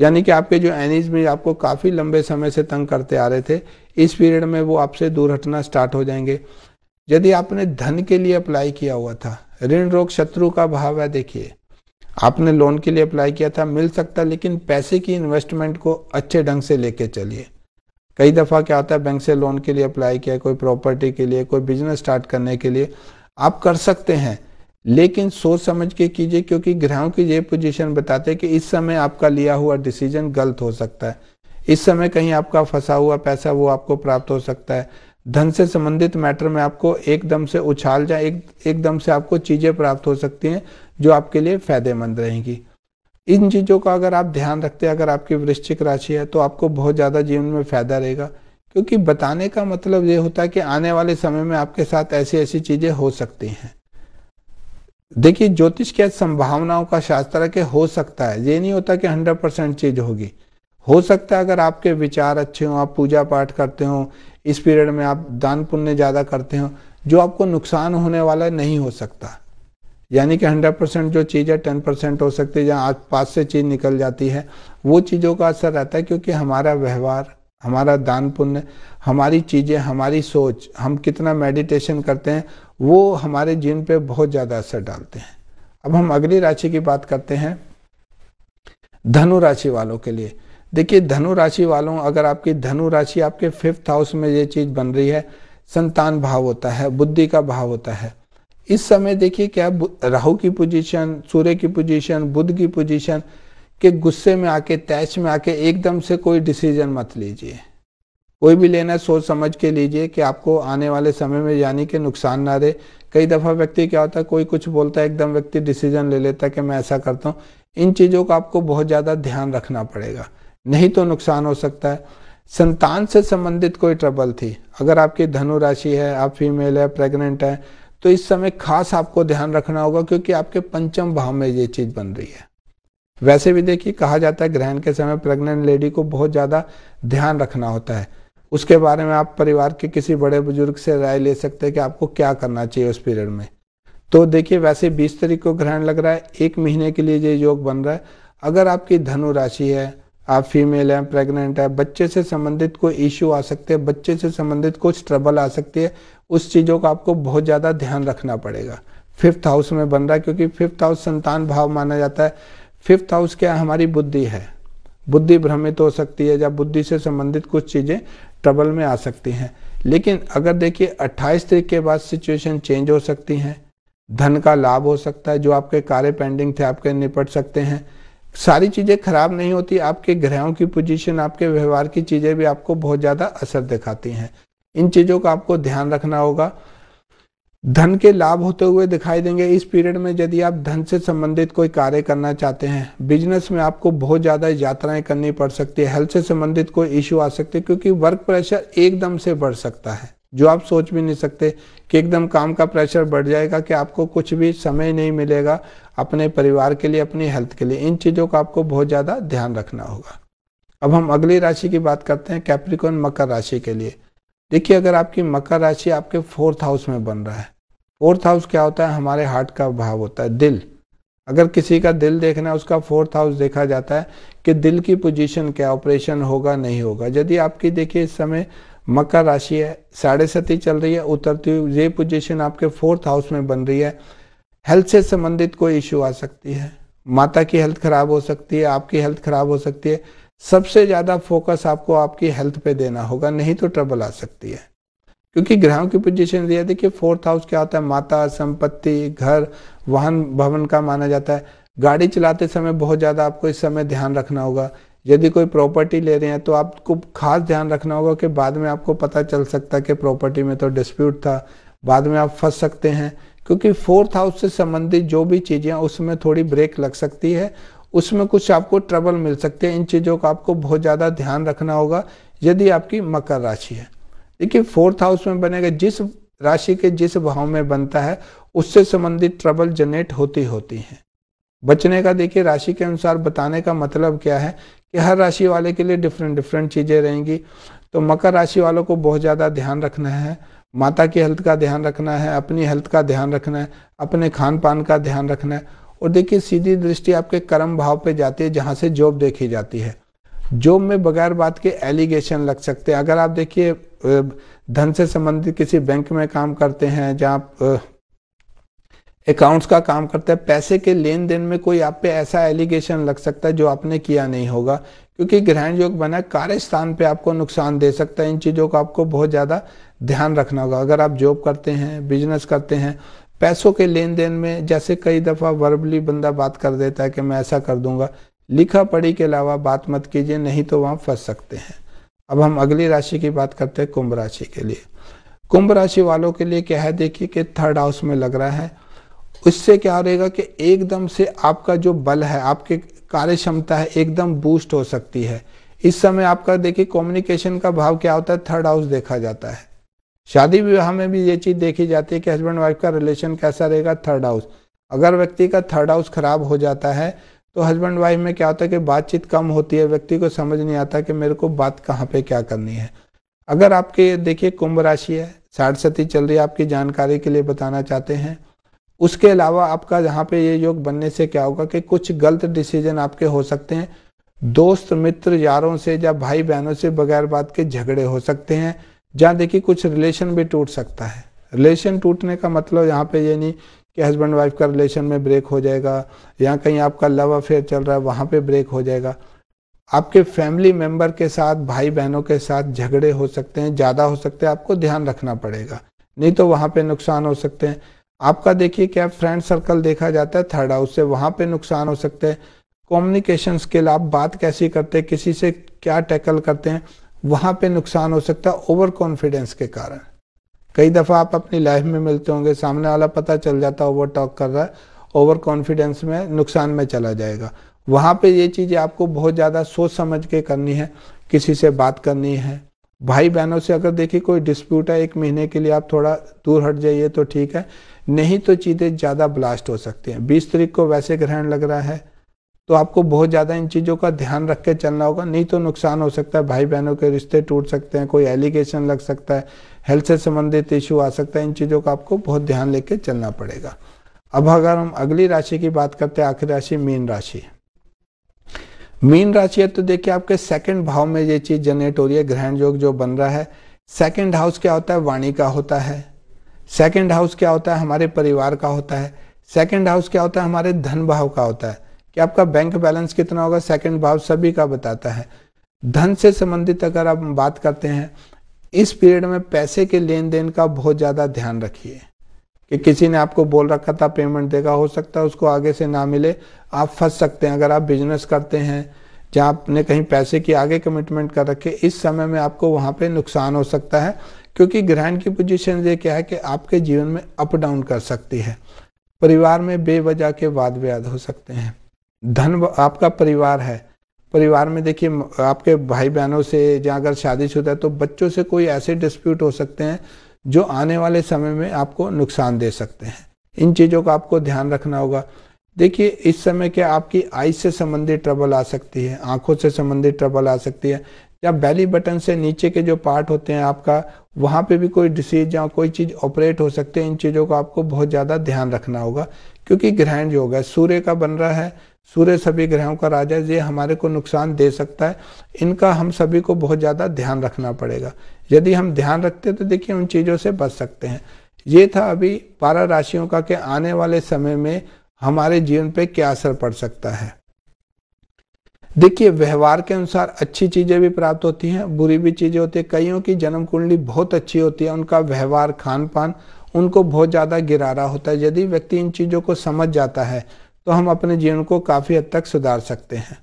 यानी कि आपके जो एनिज में आपको काफ़ी लंबे समय से तंग करते आ रहे थे इस पीरियड में वो आपसे दूर हटना स्टार्ट हो जाएंगे यदि आपने धन के लिए अप्लाई किया हुआ था ऋण रोग शत्रु का भाव है देखिए आपने लोन के लिए अप्लाई किया था मिल सकता लेकिन पैसे की इन्वेस्टमेंट को अच्छे ढंग से लेके चलिए कई दफ़ा क्या होता है बैंक से लोन के लिए अप्लाई किया कोई प्रॉपर्टी के लिए कोई बिजनेस स्टार्ट करने के लिए आप कर सकते हैं लेकिन सोच समझ के कीजिए क्योंकि ग्रहों की ये पोजीशन बताते हैं कि इस समय आपका लिया हुआ डिसीजन गलत हो सकता है इस समय कहीं आपका फंसा हुआ पैसा वो आपको प्राप्त हो सकता है धन से संबंधित मैटर में आपको एकदम से उछाल जाए एक एकदम से आपको चीजें प्राप्त हो सकती हैं जो आपके लिए फायदेमंद रहेंगी इन चीजों का अगर आप ध्यान रखते हैं अगर आपकी वृश्चिक राशि है तो आपको बहुत ज्यादा जीवन में फायदा रहेगा क्योंकि बताने का मतलब ये होता है कि आने वाले समय में आपके साथ ऐसी ऐसी चीजें हो सकती हैं देखिए ज्योतिष के संभावनाओं का शास्त्र है कि हो सकता है ये नहीं होता कि हंड्रेड परसेंट चीज होगी हो सकता है अगर आपके विचार अच्छे हों आप पूजा पाठ करते हो इस पीरियड में आप दान पुण्य ज़्यादा करते हो जो आपको नुकसान होने वाला नहीं हो सकता यानी कि 100 परसेंट जो चीज़ है 10 परसेंट हो सकती है जहाँ पास से चीज़ निकल जाती है वो चीज़ों का असर रहता है क्योंकि हमारा व्यवहार हमारा दान पुण्य हमारी चीज़ें हमारी सोच हम कितना मेडिटेशन करते हैं वो हमारे जीवन पे बहुत ज़्यादा असर डालते हैं अब हम अगली राशि की बात करते हैं धनु राशि वालों के लिए देखिए धनु राशि वालों अगर आपकी धनु राशि आपके फिफ्थ हाउस में ये चीज बन रही है संतान भाव होता है बुद्धि का भाव होता है इस समय देखिए क्या राहु की पोजीशन सूर्य की पोजीशन बुद्ध की पोजीशन के गुस्से में आके तैश में आके एकदम से कोई डिसीजन मत लीजिए कोई भी लेना सोच समझ के लीजिए कि आपको आने वाले समय में यानी कि नुकसान ना दे कई दफ़ा व्यक्ति क्या होता है कोई कुछ बोलता है एकदम व्यक्ति डिसीजन ले लेता है कि मैं ऐसा करता हूँ इन चीज़ों का आपको बहुत ज़्यादा ध्यान रखना पड़ेगा नहीं तो नुकसान हो सकता है संतान से संबंधित कोई ट्रबल थी अगर आपकी धनु राशि है आप फीमेल है प्रेग्नेंट है तो इस समय खास आपको ध्यान रखना होगा क्योंकि आपके पंचम भाव में ये चीज बन रही है वैसे भी देखिए कहा जाता है ग्रहण के समय प्रेग्नेंट लेडी को बहुत ज़्यादा ध्यान रखना होता है उसके बारे में आप परिवार के किसी बड़े बुजुर्ग से राय ले सकते हैं कि आपको क्या करना चाहिए उस पीरियड में तो देखिए वैसे 20 तारीख को ग्रहण लग रहा है एक महीने के लिए ये योग बन रहा है अगर आपकी धनु राशि है आप फीमेल हैं प्रेग्नेंट है बच्चे से संबंधित कोई इश्यू आ सकते हैं बच्चे से संबंधित कुछ ट्रबल आ सकती है उस चीज़ों का आपको बहुत ज़्यादा ध्यान रखना पड़ेगा फिफ्थ हाउस में बन रहा है क्योंकि फिफ्थ हाउस संतान भाव माना जाता है फिफ्थ हाउस क्या हमारी बुद्धि है बुद्धि भ्रमित हो सकती है या बुद्धि से संबंधित कुछ चीज़ें ट्रबल में आ सकती हैं लेकिन अगर देखिए 28 तारीख के बाद सिचुएशन चेंज हो सकती हैं धन का लाभ हो सकता है जो आपके कार्य पेंडिंग थे आपके निपट सकते हैं सारी चीज़ें खराब नहीं होती आपके ग्रहों की पोजीशन आपके व्यवहार की चीज़ें भी आपको बहुत ज़्यादा असर दिखाती हैं इन चीज़ों का आपको ध्यान रखना होगा धन के लाभ होते हुए दिखाई देंगे इस पीरियड में यदि आप धन से संबंधित कोई कार्य करना चाहते हैं बिजनेस में आपको बहुत ज़्यादा यात्राएं करनी पड़ सकती है हेल्थ से संबंधित कोई इश्यू आ सकते हैं क्योंकि वर्क प्रेशर एकदम से बढ़ सकता है जो आप सोच भी नहीं सकते कि एकदम काम का प्रेशर बढ़ जाएगा कि आपको कुछ भी समय नहीं मिलेगा अपने परिवार के लिए अपनी हेल्थ के लिए इन चीज़ों का आपको बहुत ज़्यादा ध्यान रखना होगा अब हम अगली राशि की बात करते हैं कैप्रिकॉन मकर राशि के लिए देखिए अगर आपकी मकर राशि आपके फोर्थ हाउस में बन रहा है फोर्थ हाउस क्या होता है हमारे हार्ट का भाव होता है दिल अगर किसी का दिल देखना है उसका फोर्थ हाउस देखा जाता है कि दिल की पोजीशन क्या ऑपरेशन होगा नहीं होगा यदि आपकी देखिए इस समय मकर राशि है साढ़े सती चल रही है उतरती हुई ये पोजीशन आपके फोर्थ हाउस में बन रही है हेल्थ से संबंधित कोई इश्यू आ सकती है माता की हेल्थ खराब हो सकती है आपकी हेल्थ खराब हो सकती है सबसे ज़्यादा फोकस आपको आपकी हेल्थ पे देना होगा नहीं तो ट्रबल आ सकती है क्योंकि ग्रहों की पोजीशन दिया देखिए फोर्थ हाउस क्या होता है माता संपत्ति घर वाहन भवन का माना जाता है गाड़ी चलाते समय बहुत ज़्यादा आपको इस समय ध्यान रखना होगा यदि कोई प्रॉपर्टी ले रहे हैं तो आपको खास ध्यान रखना होगा कि बाद में आपको पता चल सकता है कि प्रॉपर्टी में तो डिस्प्यूट था बाद में आप फंस सकते हैं क्योंकि फोर्थ हाउस से संबंधित जो भी चीज़ें उसमें थोड़ी ब्रेक लग सकती है उसमें कुछ आपको ट्रबल मिल सकते हैं इन चीज़ों का आपको बहुत ज़्यादा ध्यान रखना होगा यदि आपकी मकर राशि है देखिए फोर्थ हाउस में बनेगा जिस राशि के जिस भाव में बनता है उससे संबंधित ट्रबल जनरेट होती होती है बचने का देखिए राशि के अनुसार बताने का मतलब क्या है कि हर राशि वाले के लिए डिफरेंट डिफरेंट चीज़ें रहेंगी तो मकर राशि वालों को बहुत ज़्यादा ध्यान रखना है माता की हेल्थ का ध्यान रखना है अपनी हेल्थ का ध्यान रखना है अपने खान पान का ध्यान रखना है और देखिए सीधी दृष्टि आपके कर्म भाव पे जाती है जहाँ से जॉब देखी जाती है जॉब में बगैर बात के एलिगेशन लग सकते हैं अगर आप देखिए धन से संबंधित किसी बैंक में काम करते हैं जहाँ अकाउंट्स का काम करता है पैसे के लेन देन में कोई आप पे ऐसा एलिगेशन लग सकता है जो आपने किया नहीं होगा क्योंकि ग्रहण योग बना कार्य स्थान पर आपको नुकसान दे सकता है इन चीज़ों का आपको बहुत ज़्यादा ध्यान रखना होगा अगर आप जॉब करते हैं बिजनेस करते हैं पैसों के लेन देन में जैसे कई दफ़ा वर्बली बंदा बात कर देता है कि मैं ऐसा कर दूंगा लिखा पढ़ी के अलावा बात मत कीजिए नहीं तो वहाँ फंस सकते हैं अब हम अगली राशि की बात करते हैं कुंभ राशि के लिए कुंभ राशि वालों के लिए क्या है देखिए कि थर्ड हाउस में लग रहा है उससे क्या रहेगा कि एकदम से आपका जो बल है आपके कार्य क्षमता है एकदम बूस्ट हो सकती है इस समय आपका देखिए कम्युनिकेशन का भाव क्या होता है थर्ड हाउस देखा जाता है शादी विवाह में भी ये चीज देखी जाती है कि हस्बैंड वाइफ का रिलेशन कैसा रहेगा थर्ड हाउस अगर व्यक्ति का थर्ड हाउस खराब हो जाता है तो हस्बैंड वाइफ में क्या होता है कि बातचीत कम होती है व्यक्ति को समझ नहीं आता कि मेरे को बात कहाँ पे क्या करनी है अगर आपके देखिए कुंभ राशि है साठ सती चल रही है आपकी जानकारी के लिए बताना चाहते हैं उसके अलावा आपका यहाँ पे ये योग बनने से क्या होगा कि कुछ गलत डिसीजन आपके हो सकते हैं दोस्त मित्र यारों से या भाई बहनों से बगैर बात के झगड़े हो सकते हैं जहाँ देखिए कुछ रिलेशन भी टूट सकता है रिलेशन टूटने का मतलब यहाँ पे ये नहीं कि हस्बैंड वाइफ का रिलेशन में ब्रेक हो जाएगा या कहीं आपका लव अफेयर चल रहा है वहाँ पे ब्रेक हो जाएगा आपके फैमिली मेंबर के साथ भाई बहनों के साथ झगड़े हो सकते हैं ज़्यादा हो सकते हैं आपको ध्यान रखना पड़ेगा नहीं तो वहाँ पे नुकसान हो सकते हैं आपका देखिए क्या फ्रेंड सर्कल देखा जाता है थर्ड हाउस से वहां पे नुकसान हो सकते हैं कम्युनिकेशन स्किल आप बात कैसी करते हैं किसी से क्या टैकल करते हैं वहां पे नुकसान हो सकता है ओवर कॉन्फिडेंस के कारण कई दफ़ा आप अपनी लाइफ में मिलते होंगे सामने वाला पता चल जाता है ओवर टॉक कर रहा है ओवर कॉन्फिडेंस में नुकसान में चला जाएगा वहां पे ये चीज़ें आपको बहुत ज़्यादा सोच समझ के करनी है किसी से बात करनी है भाई बहनों से अगर देखिए कोई डिस्प्यूट है एक महीने के लिए आप थोड़ा दूर हट जाइए तो ठीक है नहीं तो चीज़ें ज़्यादा ब्लास्ट हो सकती हैं बीस तारीख को वैसे ग्रहण लग रहा है तो आपको बहुत ज़्यादा इन चीज़ों का ध्यान रख के चलना होगा नहीं तो नुकसान हो सकता है भाई बहनों के रिश्ते टूट सकते हैं कोई एलिगेशन लग सकता है हेल्थ से संबंधित इश्यू आ सकता है इन चीज़ों का आपको बहुत ध्यान लेके चलना पड़ेगा अब अगर हम अगली राशि की बात करते हैं आखिरी राशि मीन राशि मीन राशि है तो देखिए आपके सेकंड भाव में ये चीज़ जनरेट हो रही है ग्रहण योग जो बन रहा है सेकंड हाउस क्या होता है वाणी का होता है सेकंड हाउस क्या होता है हमारे परिवार का होता है सेकंड हाउस क्या होता है हमारे धन भाव का होता है कि आपका बैंक बैलेंस कितना होगा सेकंड भाव सभी का बताता है धन से संबंधित अगर आप बात करते हैं इस पीरियड में पैसे के लेन देन का बहुत ज़्यादा ध्यान रखिए कि किसी ने आपको बोल रखा था पेमेंट देगा हो सकता है उसको आगे से ना मिले आप फंस सकते हैं अगर आप बिजनेस करते हैं जहाँ आपने कहीं पैसे की आगे कमिटमेंट कर रखे इस समय में आपको वहाँ पे नुकसान हो सकता है क्योंकि ग्रहण की पोजीशन ये क्या है कि आपके जीवन में अप डाउन कर सकती है परिवार में बेवजह के वाद विवाद हो सकते हैं धन आपका परिवार है परिवार में देखिए आपके भाई बहनों से या अगर शादीशुदा है तो बच्चों से कोई ऐसे डिस्प्यूट हो सकते हैं जो आने वाले समय में आपको नुकसान दे सकते हैं इन चीज़ों का आपको ध्यान रखना होगा देखिए इस समय क्या आपकी आई से संबंधित ट्रबल आ सकती है आंखों से संबंधित ट्रबल आ सकती है या बैली बटन से नीचे के जो पार्ट होते हैं आपका वहाँ पे भी कोई डिसीज या कोई चीज़ ऑपरेट हो सकते हैं इन चीज़ों को आपको बहुत ज़्यादा ध्यान रखना होगा क्योंकि ग्रहण जो होगा सूर्य का बन रहा है सूर्य सभी ग्रहों का राजा ये हमारे को नुकसान दे सकता है इनका हम सभी को बहुत ज़्यादा ध्यान रखना पड़ेगा यदि हम ध्यान रखते तो देखिए उन चीज़ों से बच सकते हैं ये था अभी पारा राशियों का कि आने वाले समय में हमारे जीवन पे क्या असर पड़ सकता है देखिए व्यवहार के अनुसार अच्छी चीजें भी प्राप्त होती हैं बुरी भी चीजें होती है कईयों की जन्म कुंडली बहुत अच्छी होती है उनका व्यवहार खान पान उनको बहुत ज्यादा गिरारा होता है यदि व्यक्ति इन चीजों को समझ जाता है तो हम अपने जीवन को काफी हद तक सुधार सकते हैं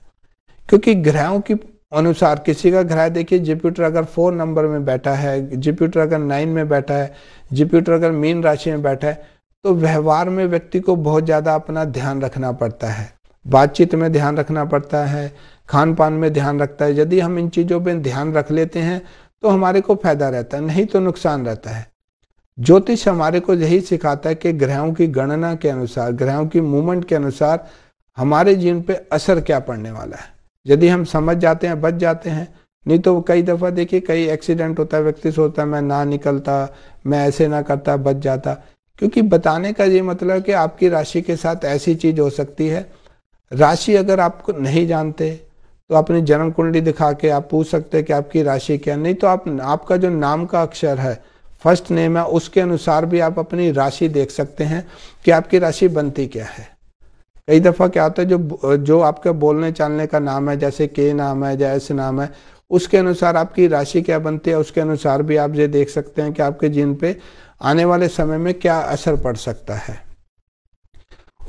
क्योंकि ग्रहों की अनुसार किसी का ग्रह देखिए जुपिटर अगर फोर नंबर में बैठा है जुपिटर अगर नाइन में बैठा है जुपिटर अगर मीन राशि में बैठा है तो व्यवहार में व्यक्ति को बहुत ज्यादा अपना ध्यान रखना पड़ता है बातचीत में ध्यान रखना पड़ता है खान पान में ध्यान रखता है यदि हम इन चीज़ों पर ध्यान रख लेते हैं तो हमारे को फायदा रहता है नहीं तो नुकसान रहता है ज्योतिष हमारे को यही सिखाता है कि ग्रहों की गणना के अनुसार ग्रहों की मूवमेंट के अनुसार हमारे जीवन पे असर क्या पड़ने वाला है यदि हम समझ जाते हैं बच जाते हैं नहीं तो कई दफ़ा देखिए कई एक्सीडेंट होता है व्यक्ति सोचता मैं ना निकलता मैं ऐसे ना करता बच जाता क्योंकि बताने का ये मतलब कि आपकी राशि के साथ ऐसी चीज़ हो सकती है राशि अगर आप नहीं जानते तो अपनी जन्म कुंडली दिखा के आप पूछ सकते हैं कि आपकी राशि क्या नहीं तो आप आपका जो नाम का अक्षर है फर्स्ट नेम है उसके अनुसार भी आप अपनी राशि देख सकते हैं कि आपकी राशि बनती क्या है कई दफ़ा क्या होता है जो जो आपके बोलने चालने का नाम है जैसे के नाम है या नाम है उसके अनुसार आपकी राशि क्या बनती है उसके अनुसार भी आप ये देख सकते हैं कि आपके जीवन पे आने वाले समय में क्या असर पड़ सकता है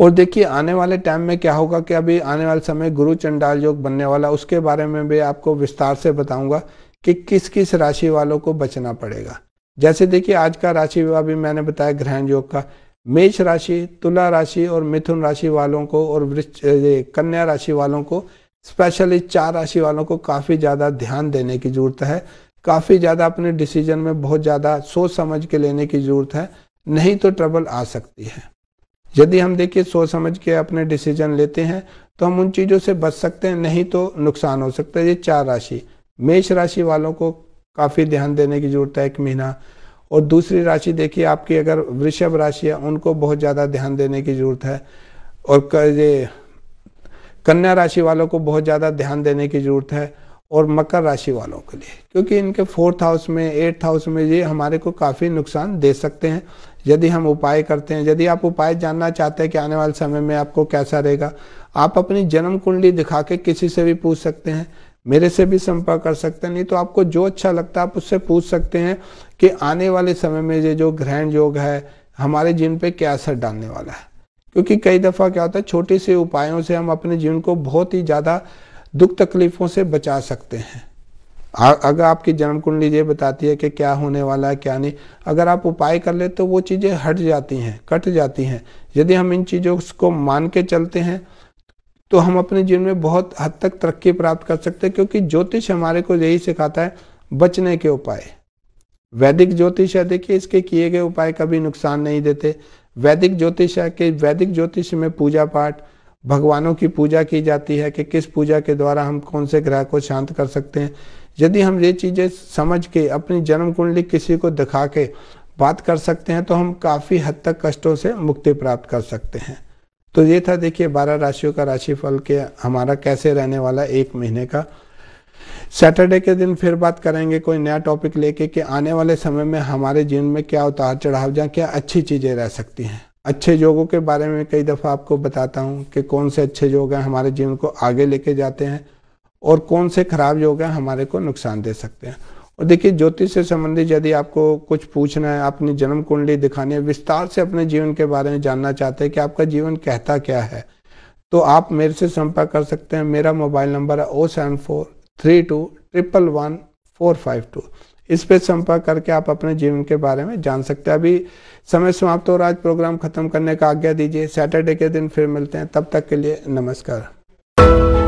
और देखिए आने वाले टाइम में क्या होगा कि अभी आने वाले समय गुरु चंडाल योग बनने वाला उसके बारे में भी आपको विस्तार से बताऊंगा कि किस किस राशि वालों को बचना पड़ेगा जैसे देखिए आज का राशि अभी मैंने बताया ग्रहण योग का मेष राशि तुला राशि और मिथुन राशि वालों को और वृक्ष कन्या राशि वालों को स्पेशली चार राशि वालों को काफ़ी ज़्यादा ध्यान देने की ज़रूरत है काफ़ी ज़्यादा अपने डिसीजन में बहुत ज़्यादा सोच समझ के लेने की ज़रूरत है नहीं तो ट्रबल आ सकती है यदि हम देखिए सोच समझ के अपने डिसीजन लेते हैं तो हम उन चीज़ों से बच सकते हैं नहीं तो नुकसान हो सकता है ये चार राशि मेष राशि वालों को काफ़ी ध्यान देने की जरूरत है एक महीना और दूसरी राशि देखिए आपकी अगर वृषभ राशि है उनको बहुत ज़्यादा ध्यान देने की जरूरत है और ये कन्या राशि वालों को बहुत ज़्यादा ध्यान देने की जरूरत है और मकर राशि वालों के लिए क्योंकि इनके फोर्थ हाउस में एट्थ हाउस में ये हमारे को काफ़ी नुकसान दे सकते हैं यदि हम उपाय करते हैं यदि आप उपाय जानना चाहते हैं कि आने वाले समय में आपको कैसा रहेगा आप अपनी जन्म कुंडली दिखा के किसी से भी पूछ सकते हैं मेरे से भी संपर्क कर सकते हैं नहीं तो आपको जो अच्छा लगता है आप उससे पूछ सकते हैं कि आने वाले समय में ये जो ग्रहण योग है हमारे जीवन पे क्या असर डालने वाला है क्योंकि कई दफ़ा क्या होता है छोटे से उपायों से हम अपने जीवन को बहुत ही ज़्यादा दुख तकलीफ़ों से बचा सकते हैं अगर आपकी जन्म कुंडली ये बताती है कि क्या होने वाला है क्या नहीं अगर आप उपाय कर ले तो वो चीज़ें हट जाती हैं कट जाती हैं यदि हम इन चीज़ों को मान के चलते हैं तो हम अपने जीवन में बहुत हद तक तरक्की प्राप्त कर सकते हैं क्योंकि ज्योतिष हमारे को यही सिखाता है बचने के उपाय वैदिक ज्योतिष है देखिए इसके किए गए उपाय कभी नुकसान नहीं देते वैदिक ज्योतिष है कि वैदिक ज्योतिष में पूजा पाठ भगवानों की पूजा की जाती है कि किस पूजा के द्वारा हम कौन से ग्रह को शांत कर सकते हैं यदि हम ये चीज़ें समझ के अपनी जन्म कुंडली किसी को दिखा के बात कर सकते हैं तो हम काफ़ी हद तक कष्टों से मुक्ति प्राप्त कर सकते हैं तो ये था देखिए बारह राशियों का राशिफल के हमारा कैसे रहने वाला एक महीने का सैटरडे के दिन फिर बात करेंगे कोई नया टॉपिक लेके कि आने वाले समय में हमारे जीवन में क्या उतार चढ़ाव जहाँ क्या अच्छी चीज़ें रह सकती हैं अच्छे योगों के बारे में कई दफ़ा आपको बताता हूँ कि कौन से अच्छे योग हैं हमारे जीवन को आगे लेके जाते हैं और कौन से खराब योग हैं हमारे को नुकसान दे सकते हैं और देखिए ज्योतिष से संबंधित यदि आपको कुछ पूछना है अपनी जन्म कुंडली दिखानी है विस्तार से अपने जीवन के बारे में जानना चाहते हैं कि आपका जीवन कहता क्या है तो आप मेरे से संपर्क कर सकते हैं मेरा मोबाइल नंबर है O seven four three two triple one four five two इस पर संपर्क करके आप अपने जीवन के बारे में जान सकते हैं अभी समय समाप्त हो रहा है प्रोग्राम खत्म करने का आज्ञा दीजिए सैटरडे के दिन फिर मिलते हैं तब तक के लिए नमस्कार